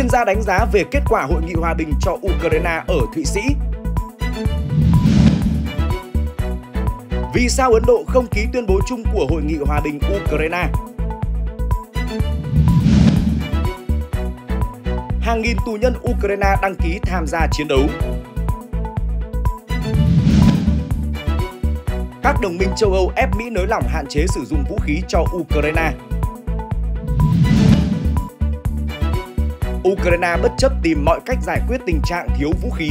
chuyên gia đánh giá về kết quả hội nghị hòa bình cho Ukraine ở Thụy Sĩ. Vì sao Ấn Độ không ký tuyên bố chung của hội nghị hòa bình Ukraine? Hàng nghìn tù nhân Ukraine đăng ký tham gia chiến đấu. Các đồng minh châu Âu ép Mỹ nới lỏng hạn chế sử dụng vũ khí cho Ukraine. Ukraine bất chấp tìm mọi cách giải quyết tình trạng thiếu vũ khí.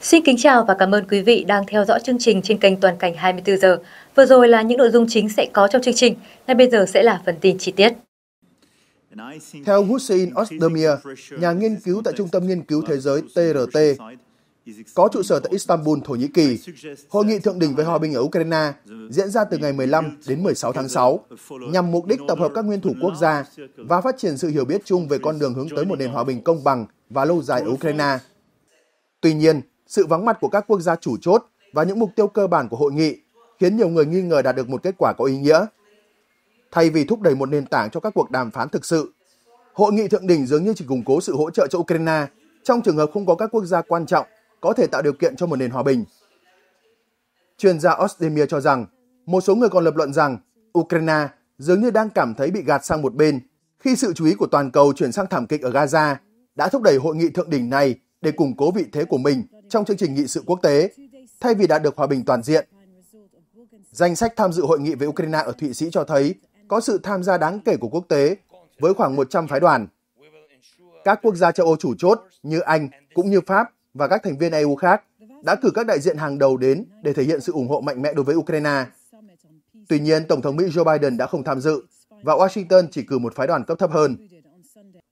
Xin kính chào và cảm ơn quý vị đang theo dõi chương trình trên kênh Toàn cảnh 24 giờ. Vừa rồi là những nội dung chính sẽ có trong chương trình, ngay bây giờ sẽ là phần tin chi tiết. Theo Hussein Osdemir, nhà nghiên cứu tại Trung tâm Nghiên cứu Thế giới TRT, có trụ sở tại Istanbul, Thổ Nhĩ Kỳ. Hội nghị thượng đỉnh về hòa bình ở Ukraine diễn ra từ ngày 15 đến 16 tháng 6 nhằm mục đích tập hợp các nguyên thủ quốc gia và phát triển sự hiểu biết chung về con đường hướng tới một nền hòa bình công bằng và lâu dài ở Ukraine. Tuy nhiên, sự vắng mặt của các quốc gia chủ chốt và những mục tiêu cơ bản của hội nghị khiến nhiều người nghi ngờ đạt được một kết quả có ý nghĩa. Thay vì thúc đẩy một nền tảng cho các cuộc đàm phán thực sự, hội nghị thượng đỉnh dường như chỉ củng cố sự hỗ trợ cho Ukraine trong trường hợp không có các quốc gia quan trọng có thể tạo điều kiện cho một nền hòa bình. Chuyên gia Ostemir cho rằng, một số người còn lập luận rằng Ukraine dường như đang cảm thấy bị gạt sang một bên khi sự chú ý của toàn cầu chuyển sang thảm kịch ở Gaza đã thúc đẩy hội nghị thượng đỉnh này để củng cố vị thế của mình trong chương trình nghị sự quốc tế, thay vì đạt được hòa bình toàn diện. Danh sách tham dự hội nghị về Ukraine ở Thụy Sĩ cho thấy có sự tham gia đáng kể của quốc tế với khoảng 100 phái đoàn. Các quốc gia châu Âu chủ chốt như Anh cũng như Pháp và các thành viên EU khác đã cử các đại diện hàng đầu đến để thể hiện sự ủng hộ mạnh mẽ đối với Ukraine. Tuy nhiên, Tổng thống Mỹ Joe Biden đã không tham dự và Washington chỉ cử một phái đoàn cấp thấp hơn.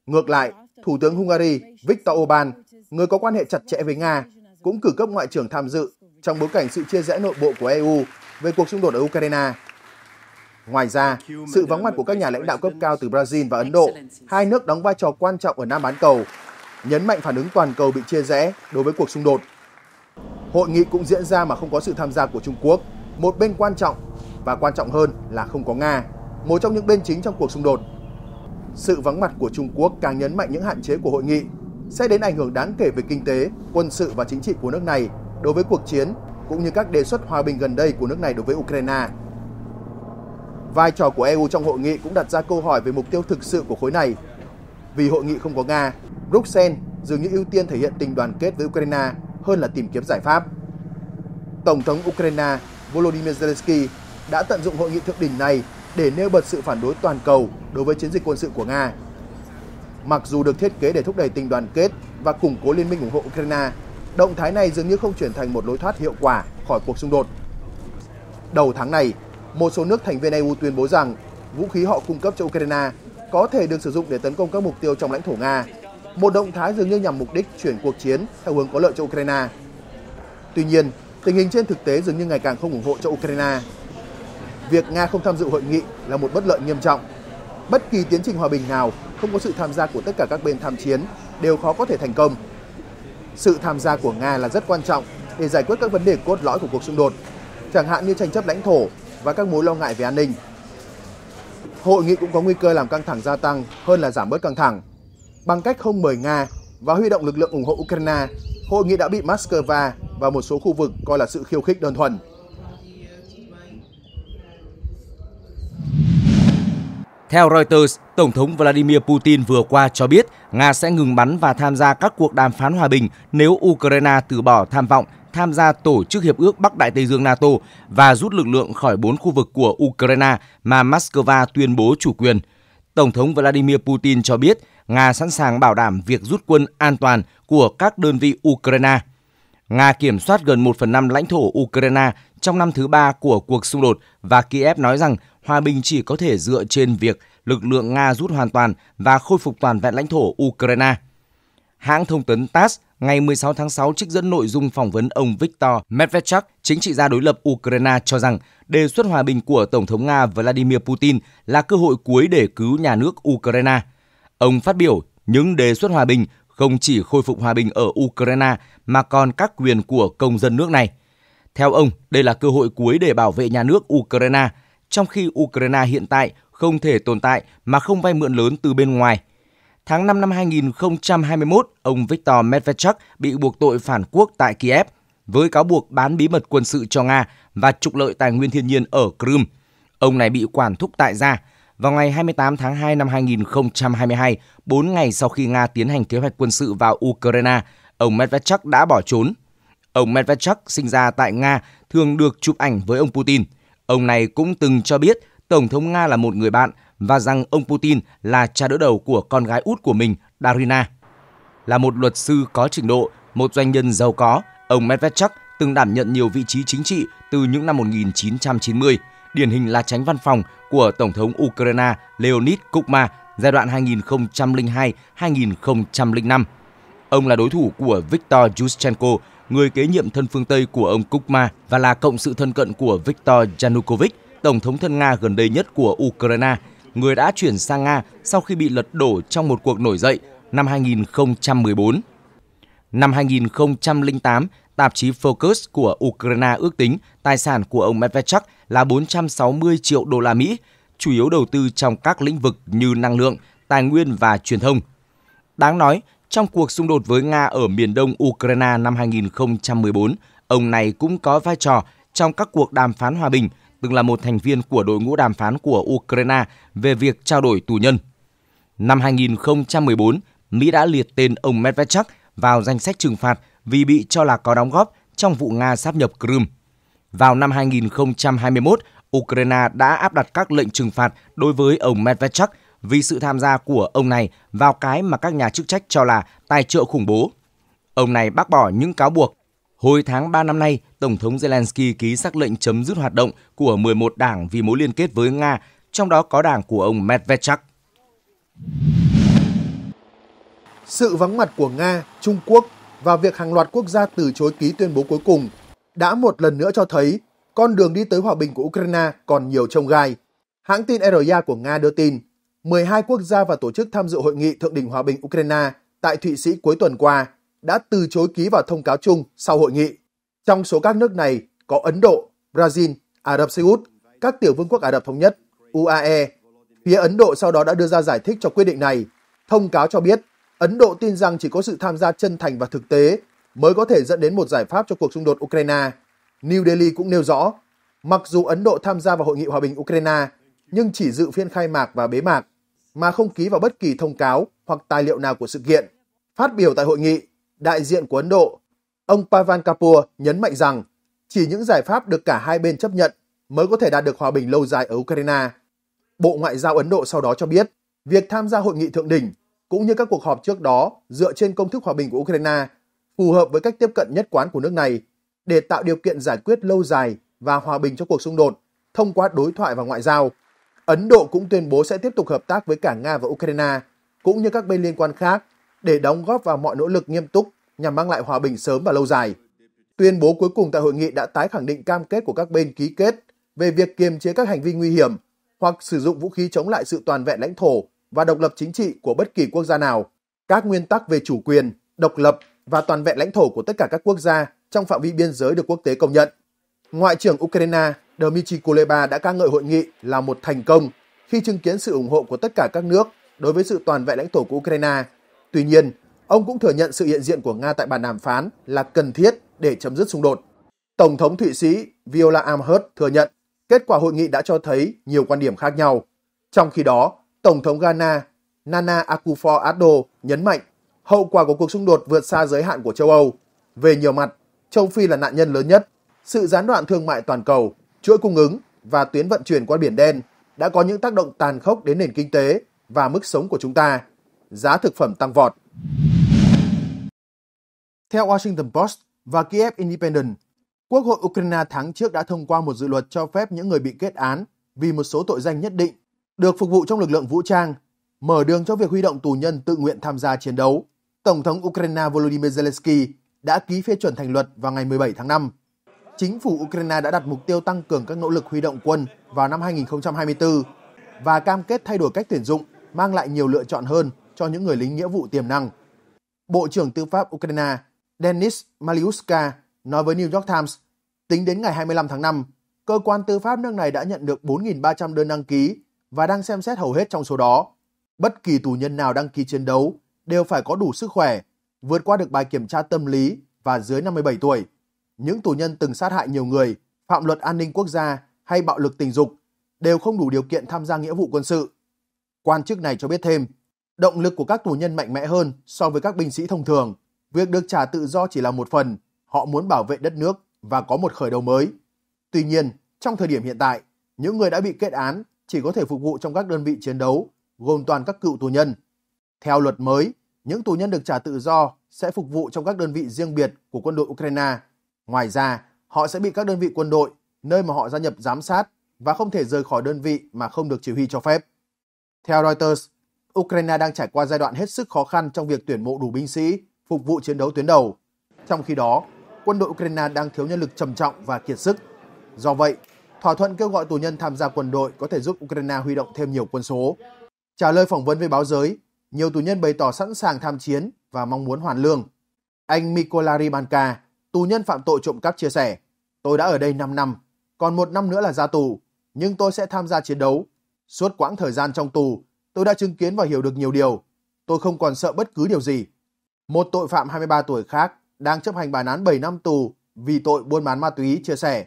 Ngược lại, Thủ tướng Hungary Viktor Orbán, người có quan hệ chặt chẽ với Nga, cũng cử cấp ngoại trưởng tham dự trong bối cảnh sự chia rẽ nội bộ của EU về cuộc xung đột ở Ukraine. Ngoài ra, sự vắng mặt của các nhà lãnh đạo cấp cao từ Brazil và Ấn Độ, hai nước đóng vai trò quan trọng ở Nam bán cầu, nhấn mạnh phản ứng toàn cầu bị chia rẽ đối với cuộc xung đột. Hội nghị cũng diễn ra mà không có sự tham gia của Trung Quốc, một bên quan trọng và quan trọng hơn là không có Nga, một trong những bên chính trong cuộc xung đột. Sự vắng mặt của Trung Quốc càng nhấn mạnh những hạn chế của hội nghị sẽ đến ảnh hưởng đáng kể về kinh tế, quân sự và chính trị của nước này đối với cuộc chiến cũng như các đề xuất hòa bình gần đây của nước này đối với Ukraine. Vai trò của EU trong hội nghị cũng đặt ra câu hỏi về mục tiêu thực sự của khối này. Vì hội nghị không có Nga, Bruxelles dường như ưu tiên thể hiện tình đoàn kết với Ukraine hơn là tìm kiếm giải pháp. Tổng thống Ukraine Volodymyr Zelensky đã tận dụng hội nghị thượng đỉnh này để nêu bật sự phản đối toàn cầu đối với chiến dịch quân sự của Nga. Mặc dù được thiết kế để thúc đẩy tình đoàn kết và củng cố liên minh ủng hộ Ukraine, động thái này dường như không chuyển thành một lối thoát hiệu quả khỏi cuộc xung đột. Đầu tháng này, một số nước thành viên EU tuyên bố rằng vũ khí họ cung cấp cho Ukraine có thể được sử dụng để tấn công các mục tiêu trong lãnh thổ Nga một động thái dường như nhằm mục đích chuyển cuộc chiến theo hướng có lợi cho Ukraine. Tuy nhiên, tình hình trên thực tế dường như ngày càng không ủng hộ cho Ukraine. Việc Nga không tham dự hội nghị là một bất lợi nghiêm trọng. Bất kỳ tiến trình hòa bình nào không có sự tham gia của tất cả các bên tham chiến đều khó có thể thành công. Sự tham gia của Nga là rất quan trọng để giải quyết các vấn đề cốt lõi của cuộc xung đột, chẳng hạn như tranh chấp lãnh thổ và các mối lo ngại về an ninh. Hội nghị cũng có nguy cơ làm căng thẳng gia tăng hơn là giảm bớt căng thẳng bằng cách không mời Nga và huy động lực lượng ủng hộ Ukraine, hội nghị đã bị Moscow và một số khu vực coi là sự khiêu khích đơn thuần. Theo Reuters, Tổng thống Vladimir Putin vừa qua cho biết Nga sẽ ngừng bắn và tham gia các cuộc đàm phán hòa bình nếu Ukraine từ bỏ tham vọng tham gia tổ chức Hiệp ước Bắc Đại Tây Dương NATO và rút lực lượng khỏi bốn khu vực của Ukraine mà Moscow tuyên bố chủ quyền. Tổng thống Vladimir Putin cho biết Nga sẵn sàng bảo đảm việc rút quân an toàn của các đơn vị Ukraine. Nga kiểm soát gần 1 phần 5 lãnh thổ Ukraine trong năm thứ ba của cuộc xung đột và Kiev nói rằng hòa bình chỉ có thể dựa trên việc lực lượng Nga rút hoàn toàn và khôi phục toàn vẹn lãnh thổ Ukraine. Hãng thông tấn TASS ngày 16 tháng 6 trích dẫn nội dung phỏng vấn ông Viktor Medvedchuk, chính trị gia đối lập Ukraine cho rằng đề xuất hòa bình của Tổng thống Nga Vladimir Putin là cơ hội cuối để cứu nhà nước Ukraine – Ông phát biểu những đề xuất hòa bình không chỉ khôi phục hòa bình ở Ukraine mà còn các quyền của công dân nước này. Theo ông, đây là cơ hội cuối để bảo vệ nhà nước Ukraine, trong khi Ukraine hiện tại không thể tồn tại mà không vay mượn lớn từ bên ngoài. Tháng 5 năm 2021, ông Viktor Medvedchuk bị buộc tội phản quốc tại Kiev với cáo buộc bán bí mật quân sự cho Nga và trục lợi tài nguyên thiên nhiên ở Crimea. Ông này bị quản thúc tại gia, vào ngày 28 tháng 2 năm 2022, 4 ngày sau khi Nga tiến hành kế hoạch quân sự vào Ukraine, ông Medvedchuk đã bỏ trốn. Ông Medvedchuk sinh ra tại Nga, thường được chụp ảnh với ông Putin. Ông này cũng từng cho biết Tổng thống Nga là một người bạn và rằng ông Putin là cha đỡ đầu của con gái út của mình, Darina. Là một luật sư có trình độ, một doanh nhân giàu có, ông Medvedchuk từng đảm nhận nhiều vị trí chính trị từ những năm 1990, điển hình là tránh văn phòng của Tổng thống Ukraine Leonid Kuchma giai đoạn 2002-2005. Ông là đối thủ của Viktor Yushchenko, người kế nhiệm thân phương Tây của ông Kuchma và là cộng sự thân cận của Viktor Yanukovych, tổng thống thân Nga gần đây nhất của Ukraine, người đã chuyển sang Nga sau khi bị lật đổ trong một cuộc nổi dậy năm 2014. Năm 2008, Tạp chí Focus của Ukraine ước tính tài sản của ông Medvedchuk là 460 triệu đô la Mỹ, chủ yếu đầu tư trong các lĩnh vực như năng lượng, tài nguyên và truyền thông. Đáng nói, trong cuộc xung đột với Nga ở miền đông Ukraine năm 2014, ông này cũng có vai trò trong các cuộc đàm phán hòa bình, từng là một thành viên của đội ngũ đàm phán của Ukraine về việc trao đổi tù nhân. Năm 2014, Mỹ đã liệt tên ông Medvedchuk vào danh sách trừng phạt vì bị cho là có đóng góp trong vụ Nga sáp nhập Crimea. Vào năm 2021, Ukraine đã áp đặt các lệnh trừng phạt đối với ông Medvedchuk vì sự tham gia của ông này vào cái mà các nhà chức trách cho là tài trợ khủng bố. Ông này bác bỏ những cáo buộc. Hồi tháng 3 năm nay, Tổng thống Zelensky ký xác lệnh chấm dứt hoạt động của 11 đảng vì mối liên kết với Nga, trong đó có đảng của ông Medvedchuk. Sự vắng mặt của Nga, Trung Quốc và việc hàng loạt quốc gia từ chối ký tuyên bố cuối cùng đã một lần nữa cho thấy con đường đi tới hòa bình của Ukraine còn nhiều trông gai. Hãng tin RIA của Nga đưa tin, 12 quốc gia và tổ chức tham dự hội nghị thượng đỉnh hòa bình Ukraine tại Thụy Sĩ cuối tuần qua đã từ chối ký vào thông cáo chung sau hội nghị. Trong số các nước này có Ấn Độ, Brazil, Ả Rập Xê Út, các tiểu vương quốc Ả Rập Thống Nhất, UAE. Phía Ấn Độ sau đó đã đưa ra giải thích cho quyết định này. Thông cáo cho biết Ấn Độ tin rằng chỉ có sự tham gia chân thành và thực tế mới có thể dẫn đến một giải pháp cho cuộc xung đột Ukraine. New Delhi cũng nêu rõ, mặc dù Ấn Độ tham gia vào Hội nghị Hòa bình Ukraine, nhưng chỉ dự phiên khai mạc và bế mạc, mà không ký vào bất kỳ thông cáo hoặc tài liệu nào của sự kiện. Phát biểu tại hội nghị, đại diện của Ấn Độ, ông Pavan Kapoor nhấn mạnh rằng chỉ những giải pháp được cả hai bên chấp nhận mới có thể đạt được hòa bình lâu dài ở Ukraine. Bộ Ngoại giao Ấn Độ sau đó cho biết, việc tham gia hội nghị thượng đỉnh cũng như các cuộc họp trước đó dựa trên công thức hòa bình của Ukraine phù hợp với cách tiếp cận nhất quán của nước này để tạo điều kiện giải quyết lâu dài và hòa bình cho cuộc xung đột thông qua đối thoại và ngoại giao. Ấn Độ cũng tuyên bố sẽ tiếp tục hợp tác với cả Nga và Ukraine cũng như các bên liên quan khác để đóng góp vào mọi nỗ lực nghiêm túc nhằm mang lại hòa bình sớm và lâu dài. Tuyên bố cuối cùng tại hội nghị đã tái khẳng định cam kết của các bên ký kết về việc kiềm chế các hành vi nguy hiểm hoặc sử dụng vũ khí chống lại sự toàn vẹn lãnh thổ và độc lập chính trị của bất kỳ quốc gia nào, các nguyên tắc về chủ quyền, độc lập và toàn vẹn lãnh thổ của tất cả các quốc gia trong phạm vi biên giới được quốc tế công nhận. Ngoại trưởng Ukraine Dmitry Kuleba đã ca ngợi hội nghị là một thành công khi chứng kiến sự ủng hộ của tất cả các nước đối với sự toàn vẹn lãnh thổ của Ukraine. Tuy nhiên, ông cũng thừa nhận sự hiện diện của Nga tại bàn đàm phán là cần thiết để chấm dứt xung đột. Tổng thống Thụy Sĩ Viola Amherd thừa nhận kết quả hội nghị đã cho thấy nhiều quan điểm khác nhau. Trong khi đó, Tổng thống Ghana Nana Akufo-Addo nhấn mạnh hậu quả của cuộc xung đột vượt xa giới hạn của châu Âu. Về nhiều mặt, châu Phi là nạn nhân lớn nhất. Sự gián đoạn thương mại toàn cầu, chuỗi cung ứng và tuyến vận chuyển qua Biển Đen đã có những tác động tàn khốc đến nền kinh tế và mức sống của chúng ta. Giá thực phẩm tăng vọt. Theo Washington Post và Kiev Independent, Quốc hội Ukraine tháng trước đã thông qua một dự luật cho phép những người bị kết án vì một số tội danh nhất định được phục vụ trong lực lượng vũ trang, mở đường cho việc huy động tù nhân tự nguyện tham gia chiến đấu. Tổng thống Ukraine Volodymyr Zelensky đã ký phê chuẩn thành luật vào ngày 17 tháng 5. Chính phủ Ukraine đã đặt mục tiêu tăng cường các nỗ lực huy động quân vào năm 2024 và cam kết thay đổi cách tuyển dụng mang lại nhiều lựa chọn hơn cho những người lính nghĩa vụ tiềm năng. Bộ trưởng Tư pháp Ukraine Denis Maliushka nói với New York Times, tính đến ngày 25 tháng 5, cơ quan tư pháp nước này đã nhận được 4.300 đơn đăng ký và đang xem xét hầu hết trong số đó. Bất kỳ tù nhân nào đăng ký chiến đấu đều phải có đủ sức khỏe, vượt qua được bài kiểm tra tâm lý và dưới 57 tuổi. Những tù nhân từng sát hại nhiều người, phạm luật an ninh quốc gia hay bạo lực tình dục đều không đủ điều kiện tham gia nghĩa vụ quân sự. Quan chức này cho biết thêm, động lực của các tù nhân mạnh mẽ hơn so với các binh sĩ thông thường. Việc được trả tự do chỉ là một phần, họ muốn bảo vệ đất nước và có một khởi đầu mới. Tuy nhiên, trong thời điểm hiện tại, những người đã bị kết án chỉ có thể phục vụ trong các đơn vị chiến đấu, gồm toàn các cựu tù nhân. Theo luật mới, những tù nhân được trả tự do sẽ phục vụ trong các đơn vị riêng biệt của quân đội Ukraine. Ngoài ra, họ sẽ bị các đơn vị quân đội, nơi mà họ gia nhập giám sát và không thể rời khỏi đơn vị mà không được chỉ huy cho phép. Theo Reuters, Ukraine đang trải qua giai đoạn hết sức khó khăn trong việc tuyển mộ đủ binh sĩ phục vụ chiến đấu tuyến đầu. Trong khi đó, quân đội Ukraine đang thiếu nhân lực trầm trọng và kiệt sức. Do vậy, Thỏa thuận kêu gọi tù nhân tham gia quân đội có thể giúp Ukraine huy động thêm nhiều quân số. Trả lời phỏng vấn với báo giới, nhiều tù nhân bày tỏ sẵn sàng tham chiến và mong muốn hoàn lương. Anh Mikola Ribanka, tù nhân phạm tội trộm cắp chia sẻ, tôi đã ở đây 5 năm, còn một năm nữa là ra tù, nhưng tôi sẽ tham gia chiến đấu. Suốt quãng thời gian trong tù, tôi đã chứng kiến và hiểu được nhiều điều. Tôi không còn sợ bất cứ điều gì. Một tội phạm 23 tuổi khác đang chấp hành bản án 7 năm tù vì tội buôn bán ma túy chia sẻ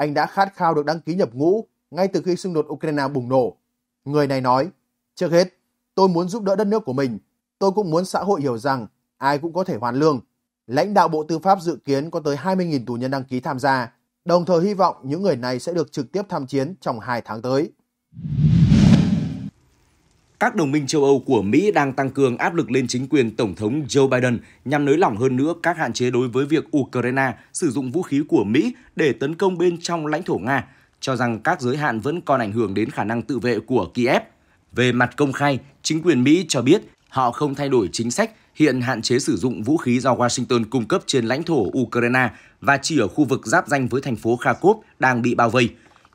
anh đã khát khao được đăng ký nhập ngũ ngay từ khi xung đột Ukraine bùng nổ. Người này nói, trước hết, tôi muốn giúp đỡ đất nước của mình. Tôi cũng muốn xã hội hiểu rằng ai cũng có thể hoàn lương. Lãnh đạo Bộ Tư pháp dự kiến có tới 20.000 tù nhân đăng ký tham gia, đồng thời hy vọng những người này sẽ được trực tiếp tham chiến trong 2 tháng tới các đồng minh châu Âu của Mỹ đang tăng cường áp lực lên chính quyền Tổng thống Joe Biden nhằm nới lỏng hơn nữa các hạn chế đối với việc Ukraine sử dụng vũ khí của Mỹ để tấn công bên trong lãnh thổ Nga, cho rằng các giới hạn vẫn còn ảnh hưởng đến khả năng tự vệ của Kiev. Về mặt công khai, chính quyền Mỹ cho biết họ không thay đổi chính sách hiện hạn chế sử dụng vũ khí do Washington cung cấp trên lãnh thổ Ukraine và chỉ ở khu vực giáp danh với thành phố Kharkov đang bị bao vây.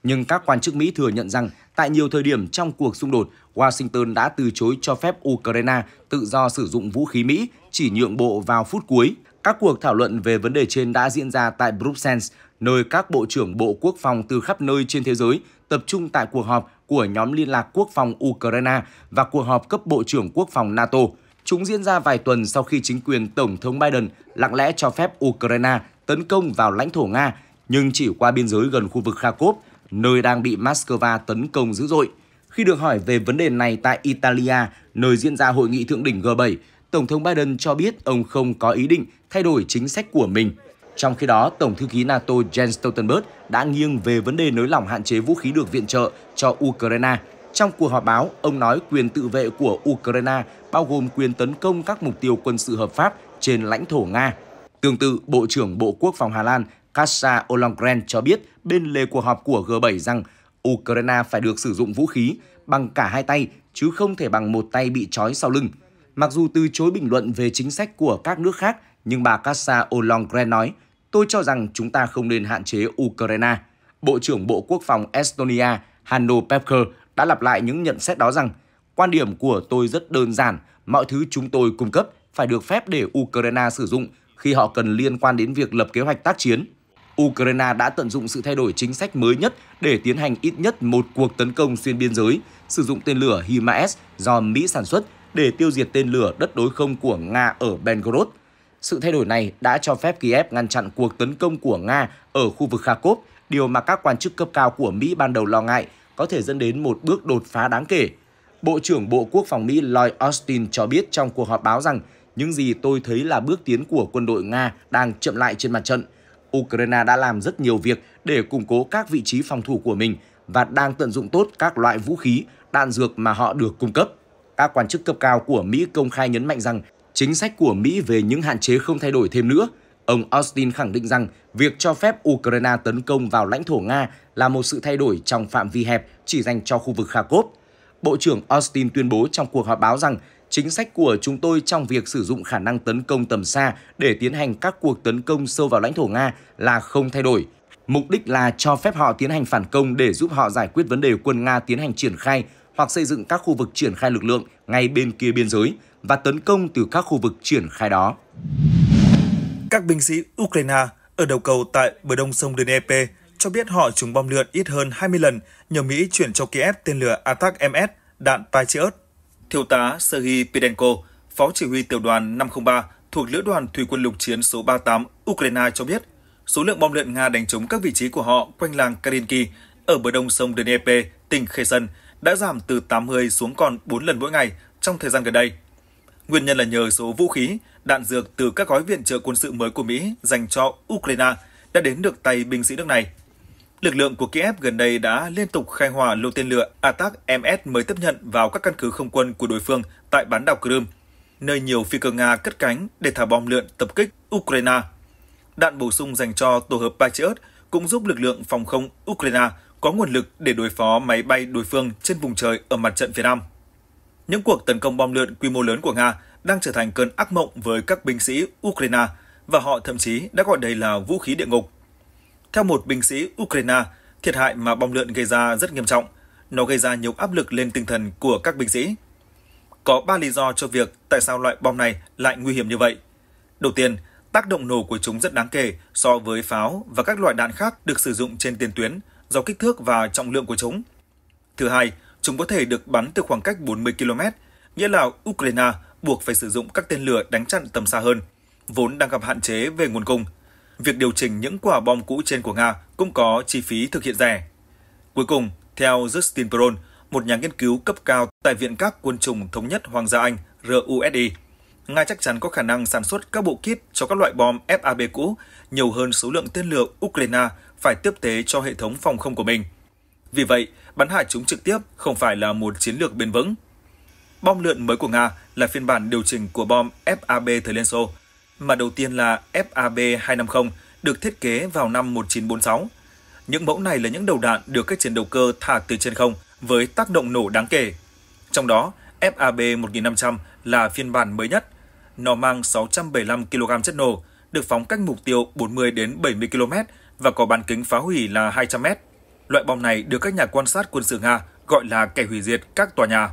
Nhưng các quan chức Mỹ thừa nhận rằng Tại nhiều thời điểm trong cuộc xung đột, Washington đã từ chối cho phép Ukraine tự do sử dụng vũ khí Mỹ, chỉ nhượng bộ vào phút cuối. Các cuộc thảo luận về vấn đề trên đã diễn ra tại Bruxelles, nơi các bộ trưởng Bộ Quốc phòng từ khắp nơi trên thế giới tập trung tại cuộc họp của nhóm liên lạc quốc phòng Ukraine và cuộc họp cấp Bộ trưởng Quốc phòng NATO. Chúng diễn ra vài tuần sau khi chính quyền Tổng thống Biden lặng lẽ cho phép Ukraine tấn công vào lãnh thổ Nga, nhưng chỉ qua biên giới gần khu vực Kharkov nơi đang bị Moscow tấn công dữ dội. Khi được hỏi về vấn đề này tại Italia, nơi diễn ra hội nghị thượng đỉnh G7, Tổng thống Biden cho biết ông không có ý định thay đổi chính sách của mình. Trong khi đó, Tổng thư ký NATO Jens Stoltenberg đã nghiêng về vấn đề nới lỏng hạn chế vũ khí được viện trợ cho Ukraine. Trong cuộc họp báo, ông nói quyền tự vệ của Ukraine bao gồm quyền tấn công các mục tiêu quân sự hợp pháp trên lãnh thổ Nga. Tương tự, Bộ trưởng Bộ Quốc phòng Hà Lan Kasia Ollongren cho biết bên lề cuộc họp của G7 rằng Ukraine phải được sử dụng vũ khí bằng cả hai tay chứ không thể bằng một tay bị trói sau lưng. Mặc dù từ chối bình luận về chính sách của các nước khác, nhưng bà Kasa Olongren nói, tôi cho rằng chúng ta không nên hạn chế Ukraine. Bộ trưởng Bộ Quốc phòng Estonia Hanno Pevker đã lặp lại những nhận xét đó rằng quan điểm của tôi rất đơn giản, mọi thứ chúng tôi cung cấp phải được phép để Ukraine sử dụng khi họ cần liên quan đến việc lập kế hoạch tác chiến. Ukraine đã tận dụng sự thay đổi chính sách mới nhất để tiến hành ít nhất một cuộc tấn công xuyên biên giới, sử dụng tên lửa HIMARS do Mỹ sản xuất để tiêu diệt tên lửa đất đối không của Nga ở Belgorod. Sự thay đổi này đã cho phép Kiev ngăn chặn cuộc tấn công của Nga ở khu vực Kharkov, điều mà các quan chức cấp cao của Mỹ ban đầu lo ngại có thể dẫn đến một bước đột phá đáng kể. Bộ trưởng Bộ Quốc phòng Mỹ Lloyd Austin cho biết trong cuộc họp báo rằng những gì tôi thấy là bước tiến của quân đội Nga đang chậm lại trên mặt trận. Ukraine đã làm rất nhiều việc để củng cố các vị trí phòng thủ của mình và đang tận dụng tốt các loại vũ khí, đạn dược mà họ được cung cấp. Các quan chức cấp cao của Mỹ công khai nhấn mạnh rằng chính sách của Mỹ về những hạn chế không thay đổi thêm nữa. Ông Austin khẳng định rằng việc cho phép Ukraine tấn công vào lãnh thổ Nga là một sự thay đổi trong phạm vi hẹp chỉ dành cho khu vực Kharkov. Bộ trưởng Austin tuyên bố trong cuộc họp báo rằng chính sách của chúng tôi trong việc sử dụng khả năng tấn công tầm xa để tiến hành các cuộc tấn công sâu vào lãnh thổ Nga là không thay đổi. Mục đích là cho phép họ tiến hành phản công để giúp họ giải quyết vấn đề quân Nga tiến hành triển khai hoặc xây dựng các khu vực triển khai lực lượng ngay bên kia biên giới và tấn công từ các khu vực triển khai đó. Các binh sĩ Ukraine ở đầu cầu tại bờ đông sông Dnepr cho biết họ trúng bom lượn ít hơn 20 lần nhờ Mỹ chuyển cho Kiev tên lửa Attack MS, đạn Patriot Thiếu tá Sergei Pidenko, Phó Chỉ huy Tiểu đoàn 503 thuộc Lữ đoàn Thủy quân lục chiến số 38 Ukraine cho biết, số lượng bom lợn Nga đánh trúng các vị trí của họ quanh làng Karinki ở bờ đông sông Dnieper, tỉnh Kherson đã giảm từ 80 xuống còn 4 lần mỗi ngày trong thời gian gần đây. Nguyên nhân là nhờ số vũ khí, đạn dược từ các gói viện trợ quân sự mới của Mỹ dành cho Ukraine đã đến được tay binh sĩ nước này. Lực lượng của Kiev gần đây đã liên tục khai hỏa lô tên lửa Atak-MS mới tiếp nhận vào các căn cứ không quân của đối phương tại bán đảo Crimea, nơi nhiều phi cơ Nga cất cánh để thả bom lượn tập kích Ukraine. Đạn bổ sung dành cho tổ hợp Patriot cũng giúp lực lượng phòng không Ukraine có nguồn lực để đối phó máy bay đối phương trên vùng trời ở mặt trận phía Nam. Những cuộc tấn công bom lượn quy mô lớn của Nga đang trở thành cơn ác mộng với các binh sĩ Ukraine và họ thậm chí đã gọi đây là vũ khí địa ngục. Theo một binh sĩ Ukraine, thiệt hại mà bom lượn gây ra rất nghiêm trọng. Nó gây ra nhiều áp lực lên tinh thần của các binh sĩ. Có 3 lý do cho việc tại sao loại bom này lại nguy hiểm như vậy. Đầu tiên, tác động nổ của chúng rất đáng kể so với pháo và các loại đạn khác được sử dụng trên tiền tuyến do kích thước và trọng lượng của chúng. Thứ hai, chúng có thể được bắn từ khoảng cách 40 km, nghĩa là Ukraine buộc phải sử dụng các tên lửa đánh chặn tầm xa hơn, vốn đang gặp hạn chế về nguồn cung việc điều chỉnh những quả bom cũ trên của Nga cũng có chi phí thực hiện rẻ. Cuối cùng, theo Justin Brown, một nhà nghiên cứu cấp cao tại Viện các quân chủng thống nhất Hoàng gia Anh RUSI, Nga chắc chắn có khả năng sản xuất các bộ kit cho các loại bom FAB cũ nhiều hơn số lượng tên lửa Ukraine phải tiếp tế cho hệ thống phòng không của mình. Vì vậy, bắn hạ chúng trực tiếp không phải là một chiến lược bền vững. Bom lượn mới của Nga là phiên bản điều chỉnh của bom FAB thời Liên Xô, mà đầu tiên là FAB 250 được thiết kế vào năm 1946. Những mẫu này là những đầu đạn được các chiến đấu cơ thả từ trên không với tác động nổ đáng kể. Trong đó, FAB 1500 là phiên bản mới nhất. Nó mang 675 kg chất nổ, được phóng cách mục tiêu 40 đến 70 km và có bán kính phá hủy là 200 m. Loại bom này được các nhà quan sát quân sự Nga gọi là kẻ hủy diệt các tòa nhà.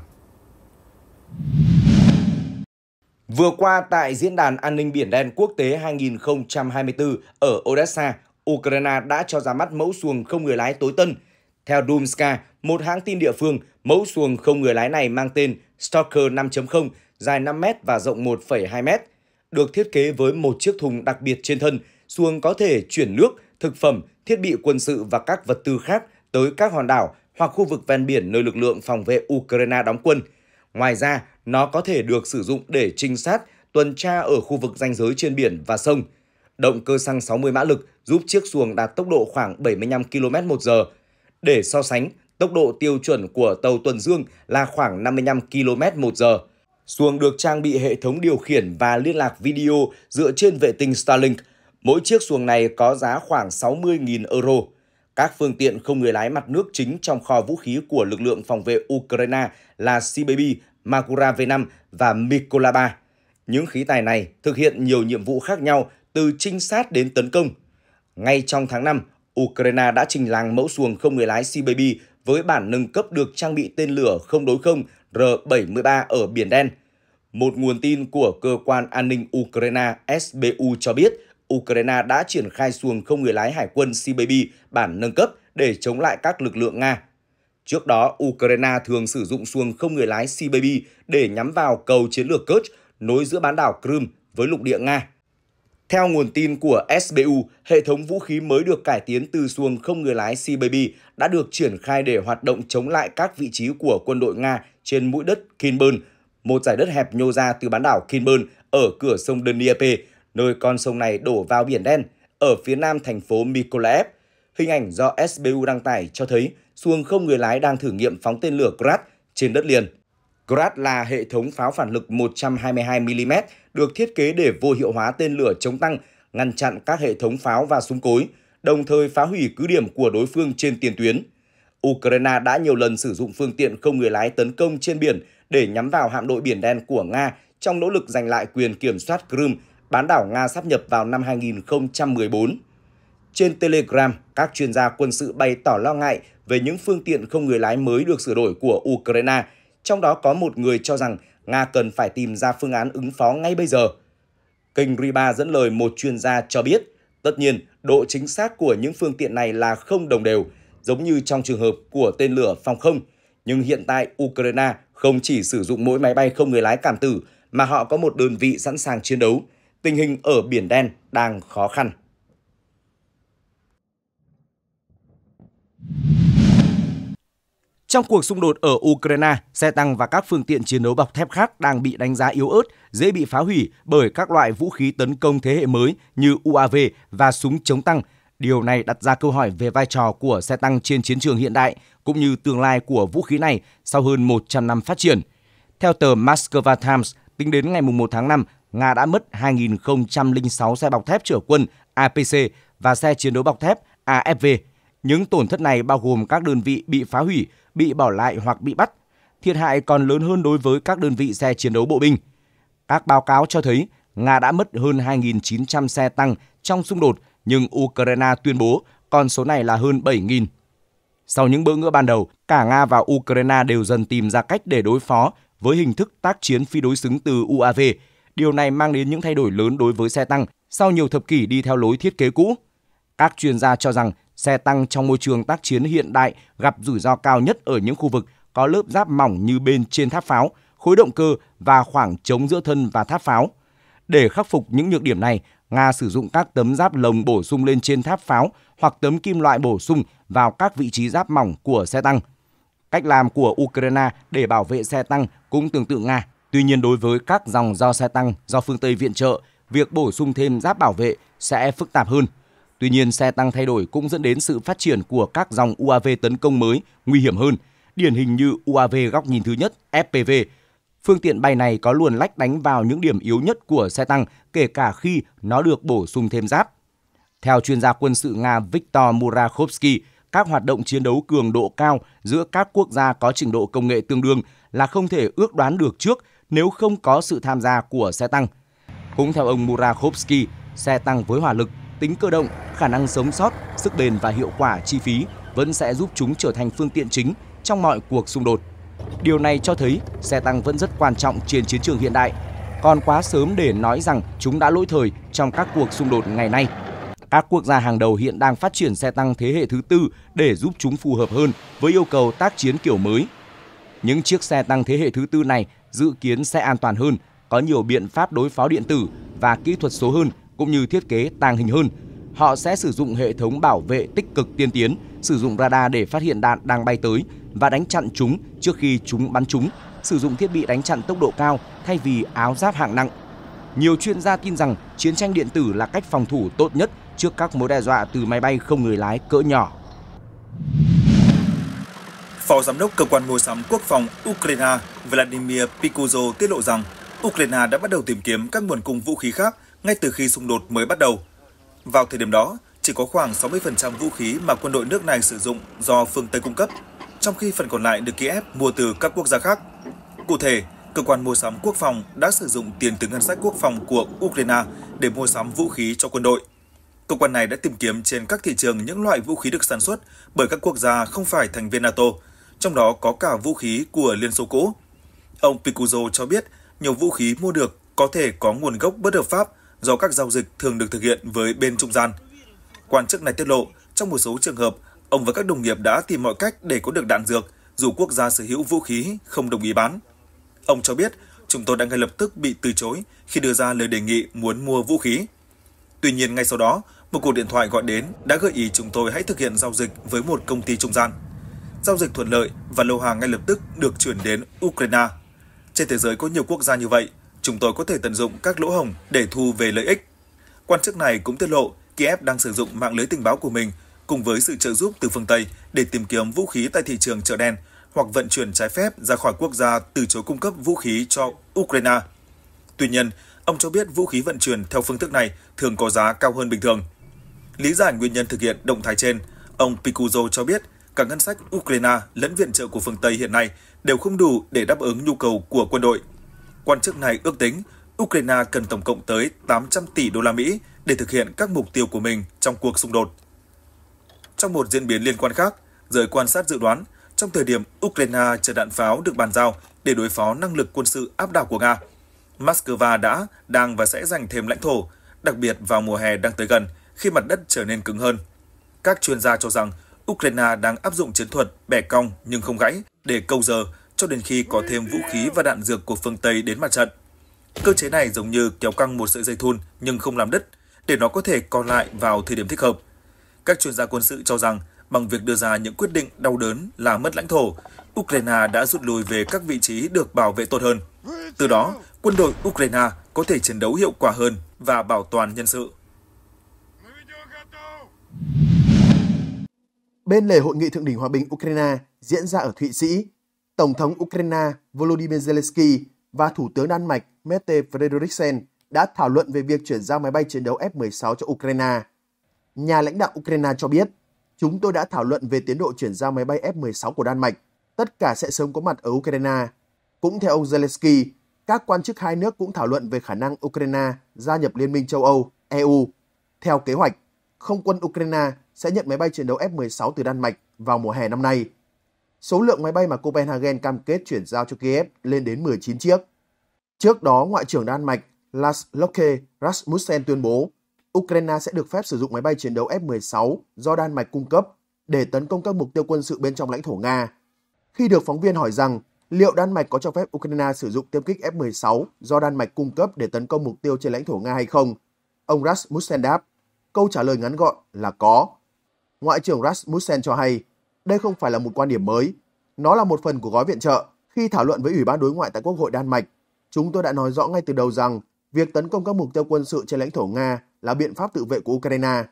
Vừa qua tại Diễn đàn An ninh Biển đen quốc tế 2024 ở Odessa, Ukraine đã cho ra mắt mẫu xuồng không người lái tối tân. Theo Doomska, một hãng tin địa phương, mẫu xuồng không người lái này mang tên Stalker 5.0, dài 5m và rộng 1,2m. Được thiết kế với một chiếc thùng đặc biệt trên thân, xuồng có thể chuyển nước, thực phẩm, thiết bị quân sự và các vật tư khác tới các hòn đảo hoặc khu vực ven biển nơi lực lượng phòng vệ Ukraine đóng quân – Ngoài ra, nó có thể được sử dụng để trinh sát, tuần tra ở khu vực ranh giới trên biển và sông. Động cơ xăng 60 mã lực giúp chiếc xuồng đạt tốc độ khoảng 75 km h Để so sánh, tốc độ tiêu chuẩn của tàu Tuần Dương là khoảng 55 km h Xuồng được trang bị hệ thống điều khiển và liên lạc video dựa trên vệ tinh Starlink. Mỗi chiếc xuồng này có giá khoảng 60.000 euro. Các phương tiện không người lái mặt nước chính trong kho vũ khí của lực lượng phòng vệ Ukraine là Sibebi, Makura V5 và Mikola Những khí tài này thực hiện nhiều nhiệm vụ khác nhau từ trinh sát đến tấn công. Ngay trong tháng 5, Ukraine đã trình làng mẫu xuồng không người lái Sibebi với bản nâng cấp được trang bị tên lửa không đối không R-73 ở Biển Đen. Một nguồn tin của cơ quan an ninh Ukraine SBU cho biết Ukraine đã triển khai xuồng không người lái hải quân Sea bản nâng cấp để chống lại các lực lượng Nga. Trước đó, Ukraine thường sử dụng xuồng không người lái Sea để nhắm vào cầu chiến lược Kerch nối giữa bán đảo Crimea với lục địa Nga. Theo nguồn tin của SBU, hệ thống vũ khí mới được cải tiến từ xuồng không người lái Sea đã được triển khai để hoạt động chống lại các vị trí của quân đội Nga trên mũi đất Kinburn, một giải đất hẹp nhô ra từ bán đảo Kinburn ở cửa sông Dnieper nơi con sông này đổ vào Biển Đen, ở phía nam thành phố Mykolaiv. Hình ảnh do SBU đăng tải cho thấy xuồng không người lái đang thử nghiệm phóng tên lửa Grad trên đất liền. Grad là hệ thống pháo phản lực 122mm được thiết kế để vô hiệu hóa tên lửa chống tăng, ngăn chặn các hệ thống pháo và súng cối, đồng thời phá hủy cứ điểm của đối phương trên tiền tuyến. Ukraine đã nhiều lần sử dụng phương tiện không người lái tấn công trên biển để nhắm vào hạm đội Biển Đen của Nga trong nỗ lực giành lại quyền kiểm soát Crimea bán đảo Nga sắp nhập vào năm 2014. Trên Telegram, các chuyên gia quân sự bày tỏ lo ngại về những phương tiện không người lái mới được sửa đổi của Ukraine, trong đó có một người cho rằng Nga cần phải tìm ra phương án ứng phó ngay bây giờ. Kênh Riba dẫn lời một chuyên gia cho biết, tất nhiên, độ chính xác của những phương tiện này là không đồng đều, giống như trong trường hợp của tên lửa phòng không. Nhưng hiện tại, Ukraine không chỉ sử dụng mỗi máy bay không người lái cảm tử, mà họ có một đơn vị sẵn sàng chiến đấu – tình hình ở Biển Đen đang khó khăn. Trong cuộc xung đột ở Ukraine, xe tăng và các phương tiện chiến đấu bọc thép khác đang bị đánh giá yếu ớt, dễ bị phá hủy bởi các loại vũ khí tấn công thế hệ mới như UAV và súng chống tăng. Điều này đặt ra câu hỏi về vai trò của xe tăng trên chiến trường hiện đại cũng như tương lai của vũ khí này sau hơn 100 năm phát triển. Theo tờ Moscow Times, tính đến ngày 1 tháng 5, Nga đã mất 2.006 xe bọc thép chở quân APC và xe chiến đấu bọc thép AFV. Những tổn thất này bao gồm các đơn vị bị phá hủy, bị bỏ lại hoặc bị bắt. Thiệt hại còn lớn hơn đối với các đơn vị xe chiến đấu bộ binh. Các báo cáo cho thấy Nga đã mất hơn 2.900 xe tăng trong xung đột, nhưng Ukraine tuyên bố con số này là hơn 7.000. Sau những bỡ ngỡ ban đầu, cả Nga và Ukraine đều dần tìm ra cách để đối phó với hình thức tác chiến phi đối xứng từ UAV Điều này mang đến những thay đổi lớn đối với xe tăng sau nhiều thập kỷ đi theo lối thiết kế cũ. Các chuyên gia cho rằng xe tăng trong môi trường tác chiến hiện đại gặp rủi ro cao nhất ở những khu vực có lớp giáp mỏng như bên trên tháp pháo, khối động cơ và khoảng trống giữa thân và tháp pháo. Để khắc phục những nhược điểm này, Nga sử dụng các tấm giáp lồng bổ sung lên trên tháp pháo hoặc tấm kim loại bổ sung vào các vị trí giáp mỏng của xe tăng. Cách làm của Ukraine để bảo vệ xe tăng cũng tương tự Nga. Tuy nhiên đối với các dòng do xe tăng do phương Tây viện trợ, việc bổ sung thêm giáp bảo vệ sẽ phức tạp hơn. Tuy nhiên xe tăng thay đổi cũng dẫn đến sự phát triển của các dòng UAV tấn công mới nguy hiểm hơn, điển hình như UAV góc nhìn thứ nhất FPV. Phương tiện bay này có luồn lách đánh vào những điểm yếu nhất của xe tăng kể cả khi nó được bổ sung thêm giáp. Theo chuyên gia quân sự Nga Viktor Murakhovsky, các hoạt động chiến đấu cường độ cao giữa các quốc gia có trình độ công nghệ tương đương là không thể ước đoán được trước nếu không có sự tham gia của xe tăng. Cũng theo ông Murakhovsky, xe tăng với hỏa lực, tính cơ động, khả năng sống sót, sức bền và hiệu quả chi phí vẫn sẽ giúp chúng trở thành phương tiện chính trong mọi cuộc xung đột. Điều này cho thấy xe tăng vẫn rất quan trọng trên chiến trường hiện đại. Còn quá sớm để nói rằng chúng đã lỗi thời trong các cuộc xung đột ngày nay. Các quốc gia hàng đầu hiện đang phát triển xe tăng thế hệ thứ tư để giúp chúng phù hợp hơn với yêu cầu tác chiến kiểu mới. Những chiếc xe tăng thế hệ thứ tư này dự kiến sẽ an toàn hơn, có nhiều biện pháp đối phó điện tử và kỹ thuật số hơn cũng như thiết kế tàng hình hơn. Họ sẽ sử dụng hệ thống bảo vệ tích cực tiên tiến, sử dụng radar để phát hiện đạn đang bay tới và đánh chặn chúng trước khi chúng bắn chúng, sử dụng thiết bị đánh chặn tốc độ cao thay vì áo giáp hạng nặng. Nhiều chuyên gia tin rằng chiến tranh điện tử là cách phòng thủ tốt nhất trước các mối đe dọa từ máy bay không người lái cỡ nhỏ Phó Giám đốc Cơ quan Mua sắm Quốc phòng Ukraine Vladimir Pikuzo tiết lộ rằng Ukraine đã bắt đầu tìm kiếm các nguồn cung vũ khí khác ngay từ khi xung đột mới bắt đầu. Vào thời điểm đó, chỉ có khoảng 60% vũ khí mà quân đội nước này sử dụng do phương Tây cung cấp, trong khi phần còn lại được Kiev mua từ các quốc gia khác. Cụ thể, cơ quan mua sắm quốc phòng đã sử dụng tiền từ ngân sách quốc phòng của Ukraine để mua sắm vũ khí cho quân đội. Cơ quan này đã tìm kiếm trên các thị trường những loại vũ khí được sản xuất bởi các quốc gia không phải thành viên NATO trong đó có cả vũ khí của Liên Xô cũ. Ông Picuzo cho biết nhiều vũ khí mua được có thể có nguồn gốc bất hợp pháp do các giao dịch thường được thực hiện với bên trung gian. Quan chức này tiết lộ, trong một số trường hợp, ông và các đồng nghiệp đã tìm mọi cách để có được đạn dược, dù quốc gia sở hữu vũ khí không đồng ý bán. Ông cho biết, chúng tôi đã ngay lập tức bị từ chối khi đưa ra lời đề nghị muốn mua vũ khí. Tuy nhiên ngay sau đó, một cuộc điện thoại gọi đến đã gợi ý chúng tôi hãy thực hiện giao dịch với một công ty trung gian giao dịch thuận lợi và lô hàng ngay lập tức được chuyển đến Ukraine. Trên thế giới có nhiều quốc gia như vậy, chúng tôi có thể tận dụng các lỗ hổng để thu về lợi ích. Quan chức này cũng tiết lộ Kiev đang sử dụng mạng lưới tình báo của mình cùng với sự trợ giúp từ phương Tây để tìm kiếm vũ khí tại thị trường chợ đen hoặc vận chuyển trái phép ra khỏi quốc gia từ chối cung cấp vũ khí cho Ukraine. Tuy nhiên, ông cho biết vũ khí vận chuyển theo phương thức này thường có giá cao hơn bình thường. Lý giải nguyên nhân thực hiện động thái trên, ông Picuzo cho biết cả ngân sách Ukraine lẫn viện trợ của phương Tây hiện nay đều không đủ để đáp ứng nhu cầu của quân đội. Quan chức này ước tính Ukraine cần tổng cộng tới 800 tỷ đô la Mỹ để thực hiện các mục tiêu của mình trong cuộc xung đột. Trong một diễn biến liên quan khác, giới quan sát dự đoán trong thời điểm Ukraine chờ đạn pháo được bàn giao để đối phó năng lực quân sự áp đảo của Nga, Moscow đã, đang và sẽ giành thêm lãnh thổ, đặc biệt vào mùa hè đang tới gần khi mặt đất trở nên cứng hơn. Các chuyên gia cho rằng Ukraine đang áp dụng chiến thuật bẻ cong nhưng không gãy để câu giờ cho đến khi có thêm vũ khí và đạn dược của phương Tây đến mặt trận. Cơ chế này giống như kéo căng một sợi dây thun nhưng không làm đứt, để nó có thể co lại vào thời điểm thích hợp. Các chuyên gia quân sự cho rằng bằng việc đưa ra những quyết định đau đớn là mất lãnh thổ, Ukraine đã rút lui về các vị trí được bảo vệ tốt hơn. Từ đó, quân đội Ukraine có thể chiến đấu hiệu quả hơn và bảo toàn nhân sự. Bên lề hội nghị thượng đỉnh hòa bình Ukraine diễn ra ở Thụy Sĩ, Tổng thống Ukraine Volodymyr Zelensky và Thủ tướng Đan Mạch Mette Frederiksen đã thảo luận về việc chuyển giao máy bay chiến đấu F-16 cho Ukraine. Nhà lãnh đạo Ukraine cho biết, chúng tôi đã thảo luận về tiến độ chuyển giao máy bay F-16 của Đan Mạch. Tất cả sẽ sớm có mặt ở Ukraine. Cũng theo ông Zelensky, các quan chức hai nước cũng thảo luận về khả năng Ukraine gia nhập Liên minh châu Âu, EU. Theo kế hoạch, không quân Ukraine sẽ nhận máy bay chiến đấu F-16 từ Đan Mạch vào mùa hè năm nay. Số lượng máy bay mà Copenhagen cam kết chuyển giao cho Kiev lên đến 19 chiếc. Trước đó, Ngoại trưởng Đan Mạch Lars Løkke Rasmussen tuyên bố Ukraine sẽ được phép sử dụng máy bay chiến đấu F-16 do Đan Mạch cung cấp để tấn công các mục tiêu quân sự bên trong lãnh thổ Nga. Khi được phóng viên hỏi rằng liệu Đan Mạch có cho phép Ukraine sử dụng tiêm kích F-16 do Đan Mạch cung cấp để tấn công mục tiêu trên lãnh thổ Nga hay không, ông Rasmussen đáp, Câu trả lời ngắn gọn là có. Ngoại trưởng Rasmussen cho hay, đây không phải là một quan điểm mới. Nó là một phần của gói viện trợ. Khi thảo luận với Ủy ban đối ngoại tại Quốc hội Đan Mạch, chúng tôi đã nói rõ ngay từ đầu rằng việc tấn công các mục tiêu quân sự trên lãnh thổ Nga là biện pháp tự vệ của Ukraine.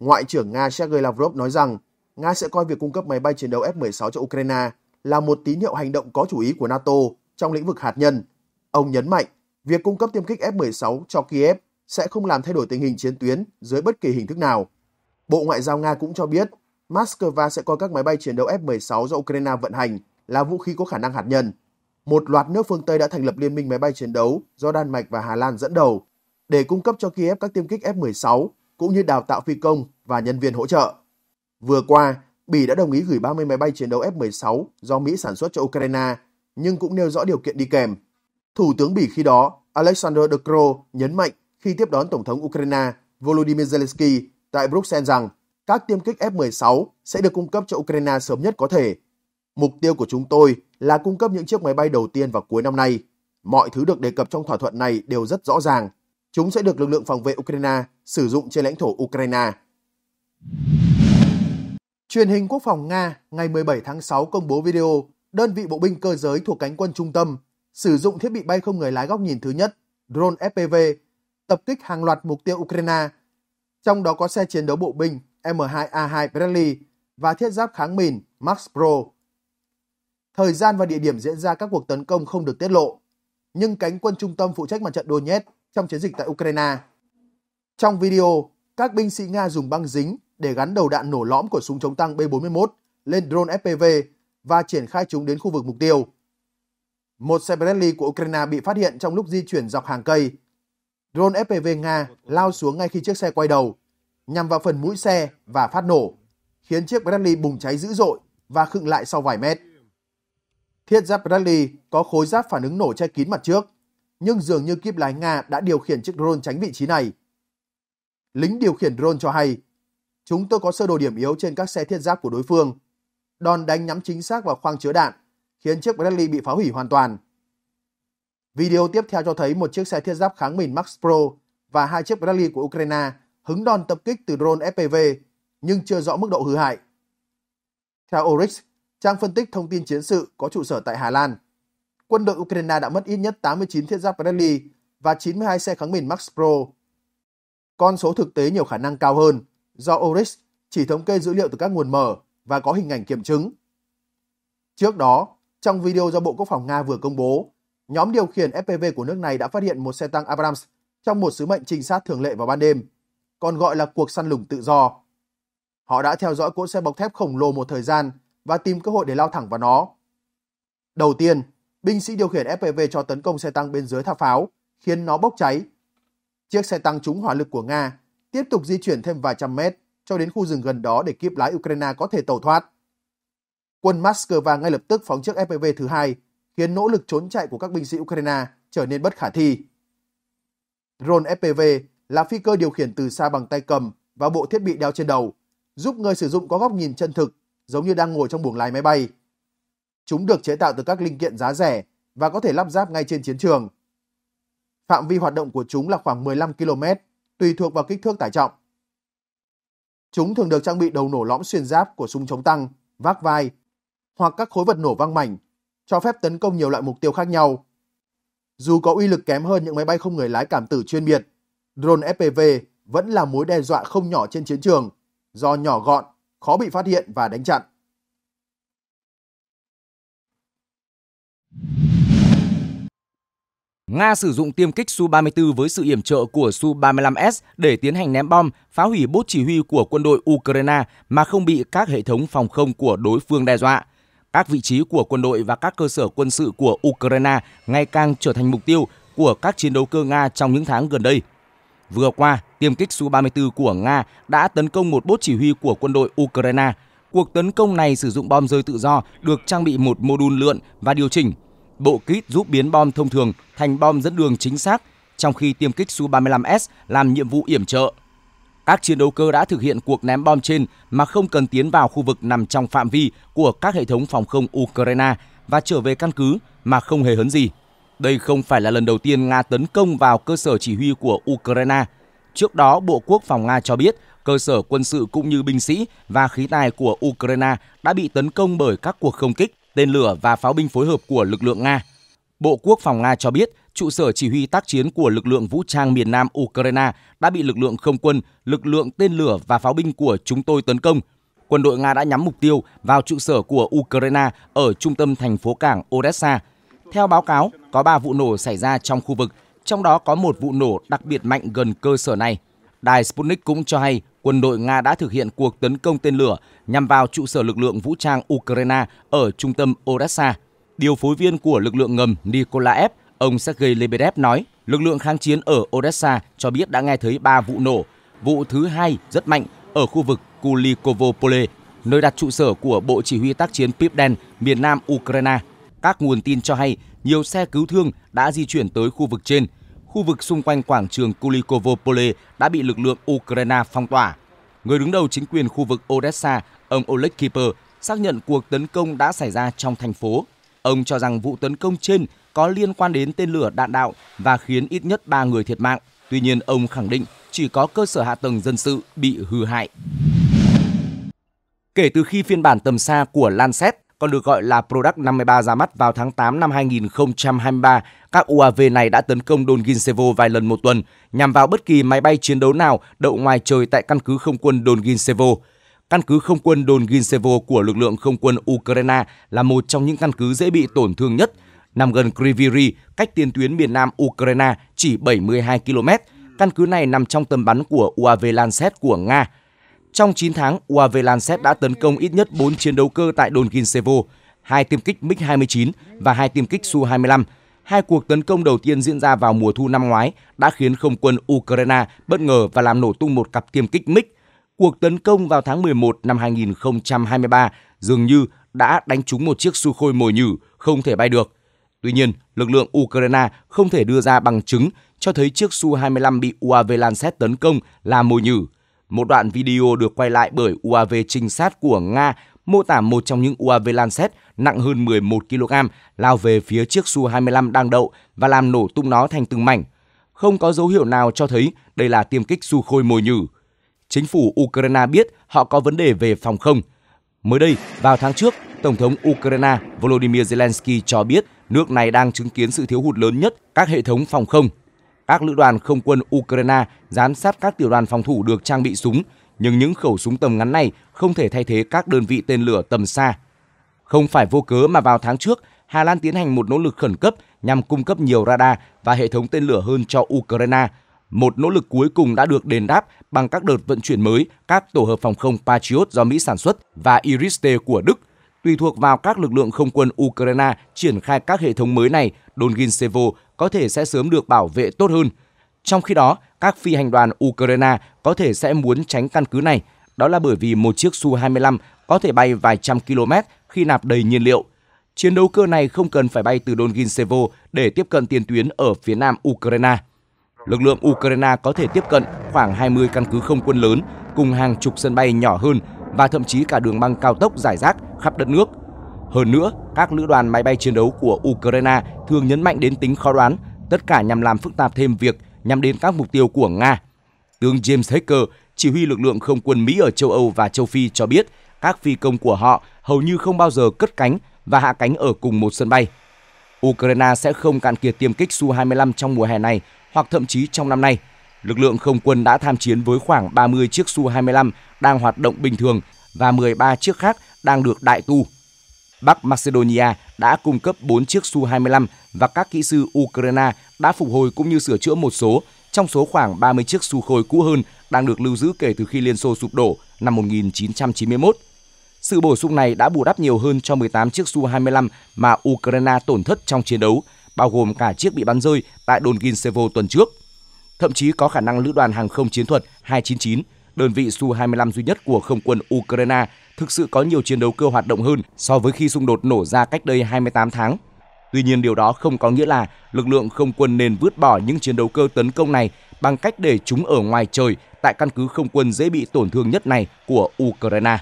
Ngoại trưởng Nga Sergei Lavrov nói rằng Nga sẽ coi việc cung cấp máy bay chiến đấu F-16 cho Ukraine là một tín hiệu hành động có chủ ý của NATO trong lĩnh vực hạt nhân. Ông nhấn mạnh, việc cung cấp tiêm kích F-16 cho Kiev sẽ không làm thay đổi tình hình chiến tuyến dưới bất kỳ hình thức nào. Bộ Ngoại giao Nga cũng cho biết Moscow sẽ coi các máy bay chiến đấu F-16 do Ukraine vận hành là vũ khí có khả năng hạt nhân. Một loạt nước phương Tây đã thành lập liên minh máy bay chiến đấu do Đan Mạch và Hà Lan dẫn đầu để cung cấp cho Kiev các tiêm kích F-16 cũng như đào tạo phi công và nhân viên hỗ trợ. Vừa qua, Bỉ đã đồng ý gửi 30 máy bay chiến đấu F-16 do Mỹ sản xuất cho Ukraine, nhưng cũng nêu rõ điều kiện đi kèm. Thủ tướng Bỉ khi đó, Alexander De Croo nhấn mạnh khi tiếp đón Tổng thống Ukraine Volodymyr Zelensky tại Bruxelles rằng các tiêm kích F-16 sẽ được cung cấp cho Ukraine sớm nhất có thể. Mục tiêu của chúng tôi là cung cấp những chiếc máy bay đầu tiên vào cuối năm nay. Mọi thứ được đề cập trong thỏa thuận này đều rất rõ ràng. Chúng sẽ được lực lượng phòng vệ Ukraine sử dụng trên lãnh thổ Ukraine. Truyền hình Quốc phòng Nga ngày 17 tháng 6 công bố video đơn vị bộ binh cơ giới thuộc cánh quân trung tâm sử dụng thiết bị bay không người lái góc nhìn thứ nhất, drone FPV tập kích hàng loạt mục tiêu Ukraine, trong đó có xe chiến đấu bộ binh M2A2 Bradley và thiết giáp kháng mìn Max Pro. Thời gian và địa điểm diễn ra các cuộc tấn công không được tiết lộ, nhưng cánh quân trung tâm phụ trách mặt trận Donetsk trong chiến dịch tại Ukraine. Trong video, các binh sĩ Nga dùng băng dính để gắn đầu đạn nổ lõm của súng chống tăng B-41 lên drone FPV và triển khai chúng đến khu vực mục tiêu. Một xe Bradley của Ukraine bị phát hiện trong lúc di chuyển dọc hàng cây Drone FPV Nga lao xuống ngay khi chiếc xe quay đầu, nhằm vào phần mũi xe và phát nổ, khiến chiếc Bradley bùng cháy dữ dội và khựng lại sau vài mét. Thiết giáp Bradley có khối giáp phản ứng nổ che kín mặt trước, nhưng dường như kíp lái Nga đã điều khiển chiếc drone tránh vị trí này. Lính điều khiển drone cho hay, chúng tôi có sơ đồ điểm yếu trên các xe thiết giáp của đối phương. Đòn đánh nhắm chính xác vào khoang chứa đạn, khiến chiếc Bradley bị phá hủy hoàn toàn. Video tiếp theo cho thấy một chiếc xe thiết giáp kháng mìn Max Pro và hai chiếc Bradley của Ukraine hứng đòn tập kích từ drone FPV, nhưng chưa rõ mức độ hư hại. Theo Oryx, trang phân tích thông tin chiến sự có trụ sở tại Hà Lan, quân đội Ukraine đã mất ít nhất 89 thiết giáp Bradley và 92 xe kháng mìn Max Pro. Con số thực tế nhiều khả năng cao hơn do Oryx chỉ thống kê dữ liệu từ các nguồn mở và có hình ảnh kiểm chứng. Trước đó, trong video do Bộ Quốc phòng Nga vừa công bố, nhóm điều khiển FPV của nước này đã phát hiện một xe tăng Abrams trong một sứ mệnh trinh sát thường lệ vào ban đêm, còn gọi là cuộc săn lùng tự do. Họ đã theo dõi cỗ xe bọc thép khổng lồ một thời gian và tìm cơ hội để lao thẳng vào nó. Đầu tiên, binh sĩ điều khiển FPV cho tấn công xe tăng bên dưới tháp pháo, khiến nó bốc cháy. Chiếc xe tăng trúng hỏa lực của Nga tiếp tục di chuyển thêm vài trăm mét cho đến khu rừng gần đó để kíp lái Ukraine có thể tẩu thoát. Quân Moscow ngay lập tức phóng chiếc FPV thứ hai khiến nỗ lực trốn chạy của các binh sĩ Ukraine trở nên bất khả thi. Drone FPV là phi cơ điều khiển từ xa bằng tay cầm và bộ thiết bị đeo trên đầu, giúp người sử dụng có góc nhìn chân thực giống như đang ngồi trong buồng lái máy bay. Chúng được chế tạo từ các linh kiện giá rẻ và có thể lắp ráp ngay trên chiến trường. Phạm vi hoạt động của chúng là khoảng 15 km, tùy thuộc vào kích thước tải trọng. Chúng thường được trang bị đầu nổ lõm xuyên giáp của súng chống tăng, vác vai hoặc các khối vật nổ văng mảnh cho phép tấn công nhiều loại mục tiêu khác nhau. Dù có uy lực kém hơn những máy bay không người lái cảm tử chuyên biệt, drone FPV vẫn là mối đe dọa không nhỏ trên chiến trường, do nhỏ gọn, khó bị phát hiện và đánh chặn. Nga sử dụng tiêm kích Su-34 với sự yểm trợ của Su-35S để tiến hành ném bom, phá hủy bốt chỉ huy của quân đội Ukraine mà không bị các hệ thống phòng không của đối phương đe dọa các vị trí của quân đội và các cơ sở quân sự của Ukraine ngày càng trở thành mục tiêu của các chiến đấu cơ Nga trong những tháng gần đây. Vừa qua, tiêm kích Su-34 của Nga đã tấn công một bốt chỉ huy của quân đội Ukraine. Cuộc tấn công này sử dụng bom rơi tự do được trang bị một mô đun lượn và điều chỉnh. Bộ kit giúp biến bom thông thường thành bom dẫn đường chính xác, trong khi tiêm kích Su-35S làm nhiệm vụ yểm trợ. Các chiến đấu cơ đã thực hiện cuộc ném bom trên mà không cần tiến vào khu vực nằm trong phạm vi của các hệ thống phòng không Ukraine và trở về căn cứ mà không hề hấn gì. Đây không phải là lần đầu tiên Nga tấn công vào cơ sở chỉ huy của Ukraine. Trước đó, Bộ Quốc phòng Nga cho biết cơ sở quân sự cũng như binh sĩ và khí tài của Ukraine đã bị tấn công bởi các cuộc không kích, tên lửa và pháo binh phối hợp của lực lượng Nga. Bộ Quốc phòng Nga cho biết trụ sở chỉ huy tác chiến của lực lượng vũ trang miền Nam Ukraine đã bị lực lượng không quân, lực lượng tên lửa và pháo binh của chúng tôi tấn công. Quân đội Nga đã nhắm mục tiêu vào trụ sở của Ukraine ở trung tâm thành phố cảng Odessa. Theo báo cáo, có 3 vụ nổ xảy ra trong khu vực, trong đó có một vụ nổ đặc biệt mạnh gần cơ sở này. Đài Sputnik cũng cho hay quân đội Nga đã thực hiện cuộc tấn công tên lửa nhằm vào trụ sở lực lượng vũ trang Ukraine ở trung tâm Odessa. Điều phối viên của lực lượng ngầm Nikolaev Ông Sergei Lebedev nói, lực lượng kháng chiến ở Odessa cho biết đã nghe thấy 3 vụ nổ. Vụ thứ hai rất mạnh ở khu vực Kulikovo Pole, nơi đặt trụ sở của Bộ Chỉ huy tác chiến Pipden, miền nam Ukraine. Các nguồn tin cho hay nhiều xe cứu thương đã di chuyển tới khu vực trên. Khu vực xung quanh quảng trường Kulikovo Pole đã bị lực lượng Ukraine phong tỏa. Người đứng đầu chính quyền khu vực Odessa, ông Oleg Kiper, xác nhận cuộc tấn công đã xảy ra trong thành phố. Ông cho rằng vụ tấn công trên có liên quan đến tên lửa đạn đạo và khiến ít nhất 3 người thiệt mạng. Tuy nhiên, ông khẳng định chỉ có cơ sở hạ tầng dân sự bị hư hại. Kể từ khi phiên bản tầm xa của Lancet còn được gọi là Product 53 ra mắt vào tháng 8 năm 2023, các UAV này đã tấn công đồn Ginsevo vài lần một tuần, nhằm vào bất kỳ máy bay chiến đấu nào đậu ngoài trời tại căn cứ không quân đồn Ginsevo. Căn cứ không quân đồn Ginsevo của lực lượng không quân Ukraine là một trong những căn cứ dễ bị tổn thương nhất – nằm gần Kriviri, cách tiền tuyến miền nam Ukraine chỉ 72 km. Căn cứ này nằm trong tầm bắn của UAV Lancet của Nga. Trong 9 tháng, UAV Lancet đã tấn công ít nhất 4 chiến đấu cơ tại đồn Ginsevo, hai tiêm kích MiG-29 và hai tiêm kích Su-25. Hai cuộc tấn công đầu tiên diễn ra vào mùa thu năm ngoái đã khiến không quân Ukraine bất ngờ và làm nổ tung một cặp tiêm kích MiG. Cuộc tấn công vào tháng 11 năm 2023 dường như đã đánh trúng một chiếc Sukhoi mồi nhử không thể bay được. Tuy nhiên, lực lượng Ukraine không thể đưa ra bằng chứng cho thấy chiếc Su-25 bị UAV Lancet tấn công là mồi nhử. Một đoạn video được quay lại bởi UAV trinh sát của Nga mô tả một trong những UAV Lancet nặng hơn 11 kg lao về phía chiếc Su-25 đang đậu và làm nổ tung nó thành từng mảnh. Không có dấu hiệu nào cho thấy đây là tiêm kích Sukhoi mồi nhử. Chính phủ Ukraine biết họ có vấn đề về phòng không. Mới đây, vào tháng trước, Tổng thống Ukraine Volodymyr Zelensky cho biết nước này đang chứng kiến sự thiếu hụt lớn nhất các hệ thống phòng không. Các lữ đoàn không quân Ukraine giám sát các tiểu đoàn phòng thủ được trang bị súng, nhưng những khẩu súng tầm ngắn này không thể thay thế các đơn vị tên lửa tầm xa. Không phải vô cớ mà vào tháng trước, Hà Lan tiến hành một nỗ lực khẩn cấp nhằm cung cấp nhiều radar và hệ thống tên lửa hơn cho Ukraine. Một nỗ lực cuối cùng đã được đền đáp bằng các đợt vận chuyển mới các tổ hợp phòng không Patriot do Mỹ sản xuất và Iris-T của Đức tùy thuộc vào các lực lượng không quân Ukraine triển khai các hệ thống mới này, Donginsevo có thể sẽ sớm được bảo vệ tốt hơn. Trong khi đó, các phi hành đoàn Ukraine có thể sẽ muốn tránh căn cứ này, đó là bởi vì một chiếc Su-25 có thể bay vài trăm km khi nạp đầy nhiên liệu. Chiến đấu cơ này không cần phải bay từ Donginsevo để tiếp cận tiền tuyến ở phía nam Ukraine. Lực lượng Ukraine có thể tiếp cận khoảng 20 căn cứ không quân lớn cùng hàng chục sân bay nhỏ hơn và thậm chí cả đường băng cao tốc giải rác khắp đất nước. Hơn nữa, các lữ đoàn máy bay chiến đấu của Ukraine thường nhấn mạnh đến tính khó đoán, tất cả nhằm làm phức tạp thêm việc nhằm đến các mục tiêu của Nga. Tướng James Hacker, chỉ huy lực lượng không quân Mỹ ở châu Âu và châu Phi cho biết các phi công của họ hầu như không bao giờ cất cánh và hạ cánh ở cùng một sân bay. Ukraine sẽ không cạn kiệt tiêm kích Su-25 trong mùa hè này hoặc thậm chí trong năm nay – Lực lượng không quân đã tham chiến với khoảng 30 chiếc Su-25 đang hoạt động bình thường và 13 chiếc khác đang được đại tu. Bắc Macedonia đã cung cấp 4 chiếc Su-25 và các kỹ sư Ukraine đã phục hồi cũng như sửa chữa một số, trong số khoảng 30 chiếc Su Sukhoi cũ hơn đang được lưu giữ kể từ khi Liên Xô sụp đổ năm 1991. Sự bổ sung này đã bù đắp nhiều hơn cho 18 chiếc Su-25 mà Ukraine tổn thất trong chiến đấu, bao gồm cả chiếc bị bắn rơi tại đồn Ginsevo tuần trước thậm chí có khả năng lữ đoàn hàng không chiến thuật 299, đơn vị Su-25 duy nhất của không quân Ukraine thực sự có nhiều chiến đấu cơ hoạt động hơn so với khi xung đột nổ ra cách đây 28 tháng. Tuy nhiên điều đó không có nghĩa là lực lượng không quân nên vứt bỏ những chiến đấu cơ tấn công này bằng cách để chúng ở ngoài trời tại căn cứ không quân dễ bị tổn thương nhất này của Ukraine.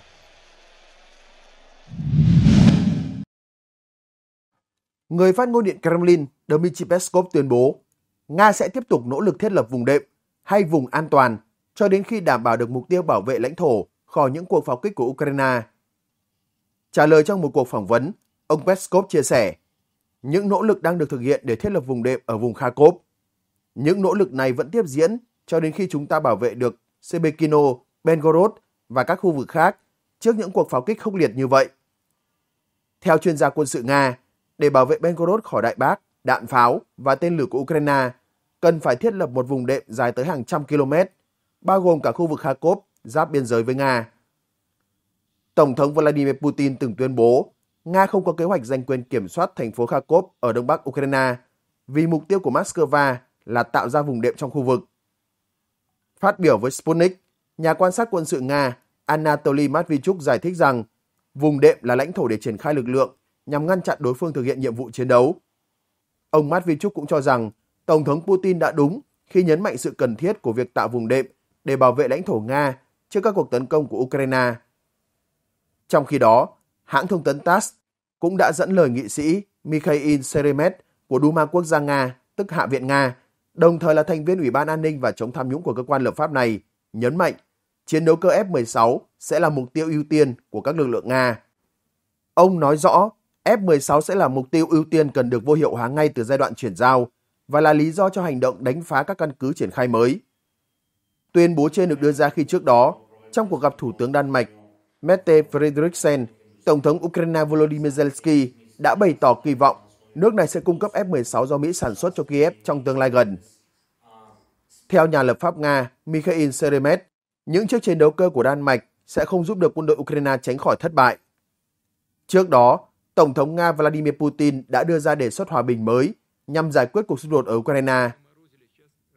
Người phát ngôn điện Kremlin Dmitry Peskov tuyên bố Nga sẽ tiếp tục nỗ lực thiết lập vùng đệm hay vùng an toàn cho đến khi đảm bảo được mục tiêu bảo vệ lãnh thổ khỏi những cuộc pháo kích của Ukraine. Trả lời trong một cuộc phỏng vấn, ông Peskov chia sẻ, những nỗ lực đang được thực hiện để thiết lập vùng đệm ở vùng Kharkov. Những nỗ lực này vẫn tiếp diễn cho đến khi chúng ta bảo vệ được Sebekino, Belgorod và các khu vực khác trước những cuộc pháo kích khốc liệt như vậy. Theo chuyên gia quân sự Nga, để bảo vệ Belgorod khỏi Đại Bác, đạn pháo và tên lửa của Ukraine cần phải thiết lập một vùng đệm dài tới hàng trăm km, bao gồm cả khu vực Kharkov giáp biên giới với Nga. Tổng thống Vladimir Putin từng tuyên bố Nga không có kế hoạch giành quyền kiểm soát thành phố Kharkov ở đông bắc Ukraine vì mục tiêu của Moscow là tạo ra vùng đệm trong khu vực. Phát biểu với Sputnik, nhà quan sát quân sự Nga Anatoly Matvichuk giải thích rằng vùng đệm là lãnh thổ để triển khai lực lượng nhằm ngăn chặn đối phương thực hiện nhiệm vụ chiến đấu Ông Matvichuk cũng cho rằng Tổng thống Putin đã đúng khi nhấn mạnh sự cần thiết của việc tạo vùng đệm để bảo vệ lãnh thổ Nga trước các cuộc tấn công của Ukraine. Trong khi đó, hãng thông tấn TASS cũng đã dẫn lời nghị sĩ Mikhail Seremet của Duma Quốc gia Nga, tức Hạ viện Nga, đồng thời là thành viên Ủy ban An ninh và chống tham nhũng của cơ quan lập pháp này, nhấn mạnh chiến đấu cơ F-16 sẽ là mục tiêu ưu tiên của các lực lượng Nga. Ông nói rõ F-16 sẽ là mục tiêu ưu tiên cần được vô hiệu hóa ngay từ giai đoạn chuyển giao và là lý do cho hành động đánh phá các căn cứ triển khai mới. Tuyên bố trên được đưa ra khi trước đó, trong cuộc gặp Thủ tướng Đan Mạch, Mette Frederiksen, Tổng thống Ukraine Volodymyr Zelensky đã bày tỏ kỳ vọng nước này sẽ cung cấp F-16 do Mỹ sản xuất cho Kiev trong tương lai gần. Theo nhà lập pháp Nga Mikhail Seremet, những chiếc chiến đấu cơ của Đan Mạch sẽ không giúp được quân đội Ukraine tránh khỏi thất bại. Trước đó, Tổng thống Nga Vladimir Putin đã đưa ra đề xuất hòa bình mới nhằm giải quyết cuộc xung đột ở Ukraine.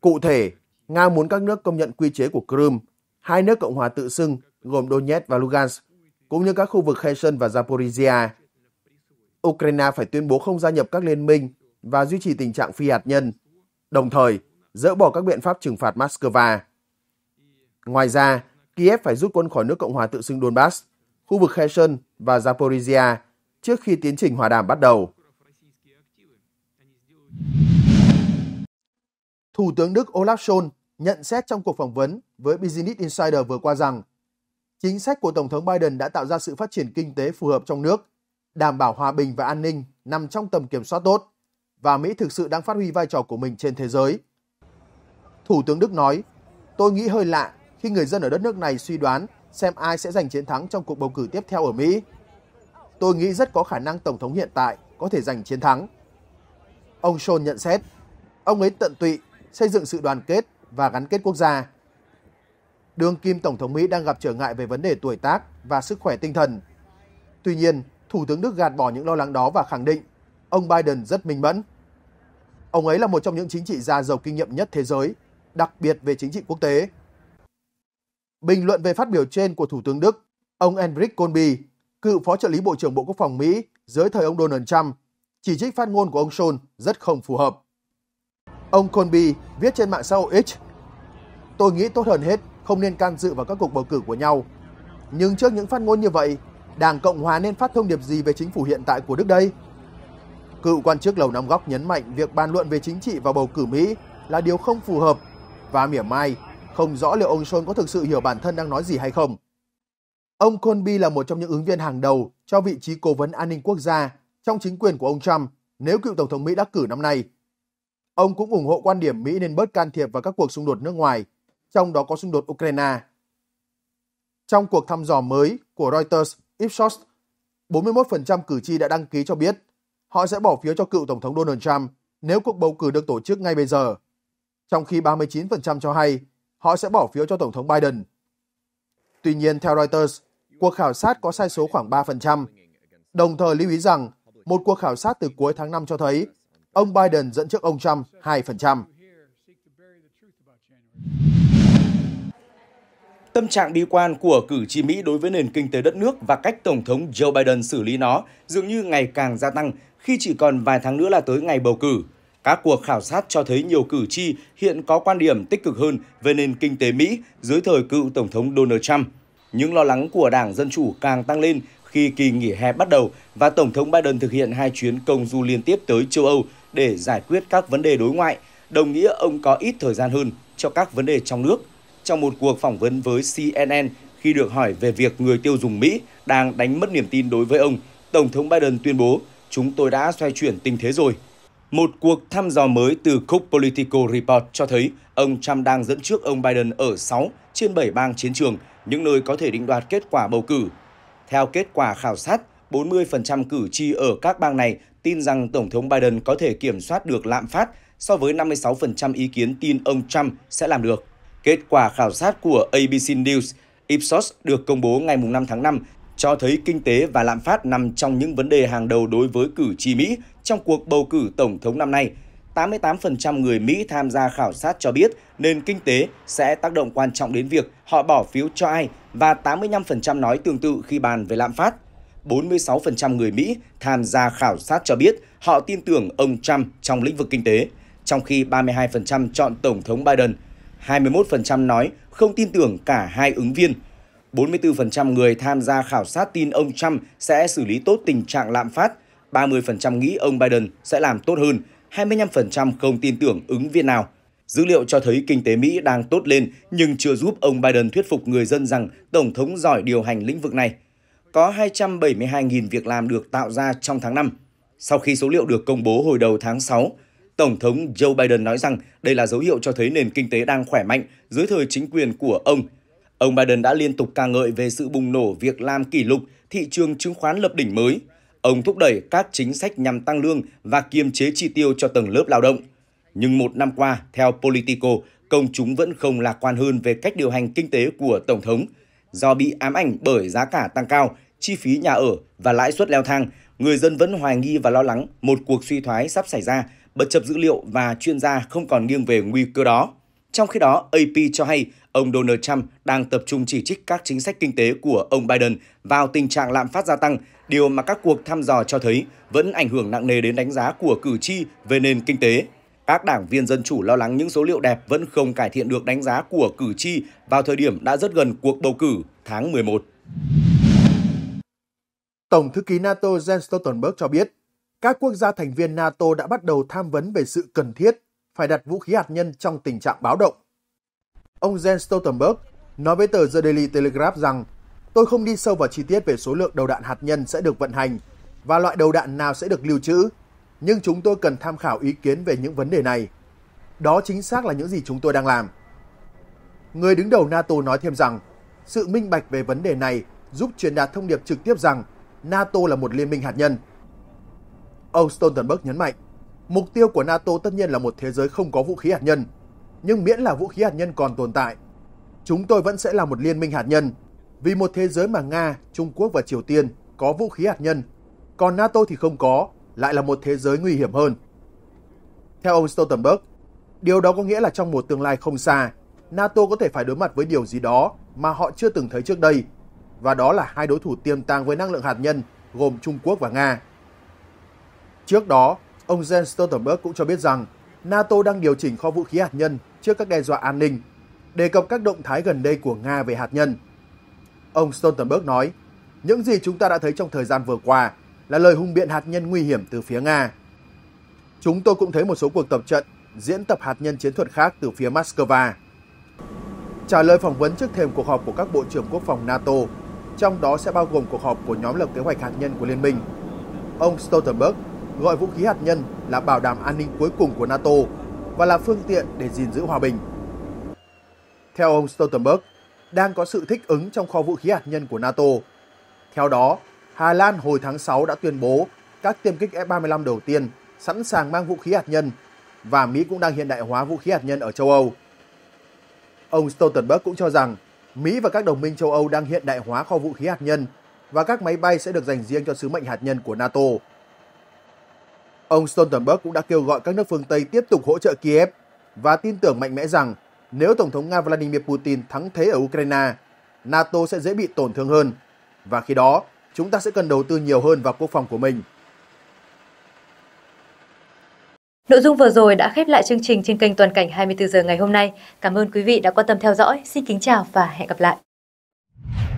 Cụ thể, Nga muốn các nước công nhận quy chế của Crimea, hai nước Cộng hòa tự xưng gồm Donetsk và Lugansk, cũng như các khu vực Kherson và Zaporizhia. Ukraine phải tuyên bố không gia nhập các liên minh và duy trì tình trạng phi hạt nhân, đồng thời dỡ bỏ các biện pháp trừng phạt Moscow. Ngoài ra, Kiev phải rút quân khỏi nước Cộng hòa tự xưng Donbass, khu vực Kherson và Zaporizhia – trước khi tiến trình hòa đàm bắt đầu. Thủ tướng Đức Olaf Scholz nhận xét trong cuộc phỏng vấn với Business Insider vừa qua rằng chính sách của Tổng thống Biden đã tạo ra sự phát triển kinh tế phù hợp trong nước, đảm bảo hòa bình và an ninh nằm trong tầm kiểm soát tốt và Mỹ thực sự đang phát huy vai trò của mình trên thế giới. Thủ tướng Đức nói, tôi nghĩ hơi lạ khi người dân ở đất nước này suy đoán xem ai sẽ giành chiến thắng trong cuộc bầu cử tiếp theo ở Mỹ tôi nghĩ rất có khả năng Tổng thống hiện tại có thể giành chiến thắng. Ông Schol nhận xét, ông ấy tận tụy xây dựng sự đoàn kết và gắn kết quốc gia. đường kim Tổng thống Mỹ đang gặp trở ngại về vấn đề tuổi tác và sức khỏe tinh thần. Tuy nhiên, Thủ tướng Đức gạt bỏ những lo lắng đó và khẳng định ông Biden rất minh mẫn. Ông ấy là một trong những chính trị gia giàu kinh nghiệm nhất thế giới, đặc biệt về chính trị quốc tế. Bình luận về phát biểu trên của Thủ tướng Đức, ông Enrique Colby cựu Phó trợ lý Bộ trưởng Bộ Quốc phòng Mỹ dưới thời ông Donald Trump, chỉ trích phát ngôn của ông Sean rất không phù hợp. Ông Colby viết trên mạng xã hội X, Tôi nghĩ tốt hơn hết không nên can dự vào các cuộc bầu cử của nhau. Nhưng trước những phát ngôn như vậy, Đảng Cộng Hòa nên phát thông điệp gì về chính phủ hiện tại của nước đây? Cựu quan chức Lầu Năm Góc nhấn mạnh việc bàn luận về chính trị và bầu cử Mỹ là điều không phù hợp và mỉa mai, không rõ liệu ông Sean có thực sự hiểu bản thân đang nói gì hay không. Ông Colby là một trong những ứng viên hàng đầu cho vị trí cố vấn an ninh quốc gia trong chính quyền của ông Trump nếu cựu Tổng thống Mỹ đắc cử năm nay. Ông cũng ủng hộ quan điểm Mỹ nên bớt can thiệp vào các cuộc xung đột nước ngoài, trong đó có xung đột Ukraine. Trong cuộc thăm dò mới của Reuters Ipsos, 41% cử tri đã đăng ký cho biết họ sẽ bỏ phiếu cho cựu Tổng thống Donald Trump nếu cuộc bầu cử được tổ chức ngay bây giờ, trong khi 39% cho hay họ sẽ bỏ phiếu cho Tổng thống Biden. Tuy nhiên, theo Reuters, cuộc khảo sát có sai số khoảng 3%. Đồng thời lưu ý rằng, một cuộc khảo sát từ cuối tháng 5 cho thấy ông Biden dẫn trước ông Trump 2%. Tâm trạng bi quan của cử tri Mỹ đối với nền kinh tế đất nước và cách Tổng thống Joe Biden xử lý nó dường như ngày càng gia tăng khi chỉ còn vài tháng nữa là tới ngày bầu cử. Các cuộc khảo sát cho thấy nhiều cử tri hiện có quan điểm tích cực hơn về nền kinh tế Mỹ dưới thời cựu Tổng thống Donald Trump – những lo lắng của Đảng Dân Chủ càng tăng lên khi kỳ nghỉ hè bắt đầu và Tổng thống Biden thực hiện hai chuyến công du liên tiếp tới châu Âu để giải quyết các vấn đề đối ngoại, đồng nghĩa ông có ít thời gian hơn cho các vấn đề trong nước. Trong một cuộc phỏng vấn với CNN khi được hỏi về việc người tiêu dùng Mỹ đang đánh mất niềm tin đối với ông, Tổng thống Biden tuyên bố chúng tôi đã xoay chuyển tình thế rồi. Một cuộc thăm dò mới từ Cook Political Report cho thấy ông Trump đang dẫn trước ông Biden ở 6 trên 7 bang chiến trường – những nơi có thể định đoạt kết quả bầu cử. Theo kết quả khảo sát, 40% cử tri ở các bang này tin rằng Tổng thống Biden có thể kiểm soát được lạm phát so với 56% ý kiến tin ông Trump sẽ làm được. Kết quả khảo sát của ABC News Ipsos được công bố ngày 5 tháng 5 cho thấy kinh tế và lạm phát nằm trong những vấn đề hàng đầu đối với cử tri Mỹ trong cuộc bầu cử Tổng thống năm nay – 88% người Mỹ tham gia khảo sát cho biết nền kinh tế sẽ tác động quan trọng đến việc họ bỏ phiếu cho ai và 85% nói tương tự khi bàn về lạm phát. 46% người Mỹ tham gia khảo sát cho biết họ tin tưởng ông Trump trong lĩnh vực kinh tế, trong khi 32% chọn Tổng thống Biden. 21% nói không tin tưởng cả hai ứng viên. 44% người tham gia khảo sát tin ông Trump sẽ xử lý tốt tình trạng lạm phát. 30% nghĩ ông Biden sẽ làm tốt hơn 25% không tin tưởng ứng viên nào. Dữ liệu cho thấy kinh tế Mỹ đang tốt lên nhưng chưa giúp ông Biden thuyết phục người dân rằng Tổng thống giỏi điều hành lĩnh vực này. Có 272.000 việc làm được tạo ra trong tháng 5. Sau khi số liệu được công bố hồi đầu tháng 6, Tổng thống Joe Biden nói rằng đây là dấu hiệu cho thấy nền kinh tế đang khỏe mạnh dưới thời chính quyền của ông. Ông Biden đã liên tục ca ngợi về sự bùng nổ việc làm kỷ lục, thị trường chứng khoán lập đỉnh mới – Ông thúc đẩy các chính sách nhằm tăng lương và kiềm chế chi tiêu cho tầng lớp lao động. Nhưng một năm qua, theo Politico, công chúng vẫn không lạc quan hơn về cách điều hành kinh tế của Tổng thống. Do bị ám ảnh bởi giá cả tăng cao, chi phí nhà ở và lãi suất leo thang, người dân vẫn hoài nghi và lo lắng một cuộc suy thoái sắp xảy ra, bất chấp dữ liệu và chuyên gia không còn nghiêng về nguy cơ đó. Trong khi đó, AP cho hay ông Donald Trump đang tập trung chỉ trích các chính sách kinh tế của ông Biden vào tình trạng lạm phát gia tăng, điều mà các cuộc thăm dò cho thấy vẫn ảnh hưởng nặng nề đến đánh giá của cử tri về nền kinh tế. Các đảng viên Dân Chủ lo lắng những số liệu đẹp vẫn không cải thiện được đánh giá của cử tri vào thời điểm đã rất gần cuộc bầu cử tháng 11. Tổng thư ký NATO Jens Stoltenberg cho biết, các quốc gia thành viên NATO đã bắt đầu tham vấn về sự cần thiết phải đặt vũ khí hạt nhân trong tình trạng báo động Ông Jens Stoltenberg nói với tờ The Daily Telegraph rằng tôi không đi sâu vào chi tiết về số lượng đầu đạn hạt nhân sẽ được vận hành và loại đầu đạn nào sẽ được lưu trữ, nhưng chúng tôi cần tham khảo ý kiến về những vấn đề này. Đó chính xác là những gì chúng tôi đang làm. Người đứng đầu NATO nói thêm rằng, sự minh bạch về vấn đề này giúp truyền đạt thông điệp trực tiếp rằng NATO là một liên minh hạt nhân. Ông Stoltenberg nhấn mạnh, mục tiêu của NATO tất nhiên là một thế giới không có vũ khí hạt nhân – nhưng miễn là vũ khí hạt nhân còn tồn tại, chúng tôi vẫn sẽ là một liên minh hạt nhân. Vì một thế giới mà Nga, Trung Quốc và Triều Tiên có vũ khí hạt nhân, còn NATO thì không có, lại là một thế giới nguy hiểm hơn. Theo ông Stoltenberg, điều đó có nghĩa là trong một tương lai không xa, NATO có thể phải đối mặt với điều gì đó mà họ chưa từng thấy trước đây, và đó là hai đối thủ tiềm tàng với năng lượng hạt nhân gồm Trung Quốc và Nga. Trước đó, ông Jens Stoltenberg cũng cho biết rằng NATO đang điều chỉnh kho vũ khí hạt nhân trước các đe dọa an ninh, đề cập các động thái gần đây của Nga về hạt nhân. Ông Stoltenberg nói, những gì chúng ta đã thấy trong thời gian vừa qua là lời hung biện hạt nhân nguy hiểm từ phía Nga. Chúng tôi cũng thấy một số cuộc tập trận, diễn tập hạt nhân chiến thuật khác từ phía Moscow. Trả lời phỏng vấn trước thềm cuộc họp của các bộ trưởng quốc phòng NATO, trong đó sẽ bao gồm cuộc họp của nhóm lập kế hoạch hạt nhân của Liên minh. Ông Stoltenberg gọi vũ khí hạt nhân là bảo đảm an ninh cuối cùng của NATO và là phương tiện để gìn giữ hòa bình. Theo ông Stoltenberg, đang có sự thích ứng trong kho vũ khí hạt nhân của NATO. Theo đó, Hà Lan hồi tháng 6 đã tuyên bố các tiêm kích F-35 đầu tiên sẵn sàng mang vũ khí hạt nhân và Mỹ cũng đang hiện đại hóa vũ khí hạt nhân ở châu Âu. Ông Stoltenberg cũng cho rằng Mỹ và các đồng minh châu Âu đang hiện đại hóa kho vũ khí hạt nhân và các máy bay sẽ được dành riêng cho sứ mệnh hạt nhân của NATO. Ông Stoltenberg cũng đã kêu gọi các nước phương Tây tiếp tục hỗ trợ Kiev và tin tưởng mạnh mẽ rằng nếu Tổng thống Nga Vladimir Putin thắng thế ở Ukraine, NATO sẽ dễ bị tổn thương hơn và khi đó chúng ta sẽ cần đầu tư nhiều hơn vào quốc phòng của mình. Nội dung vừa rồi đã khép lại chương trình trên kênh Toàn cảnh 24 giờ ngày hôm nay. Cảm ơn quý vị đã quan tâm theo dõi. Xin kính chào và hẹn gặp lại.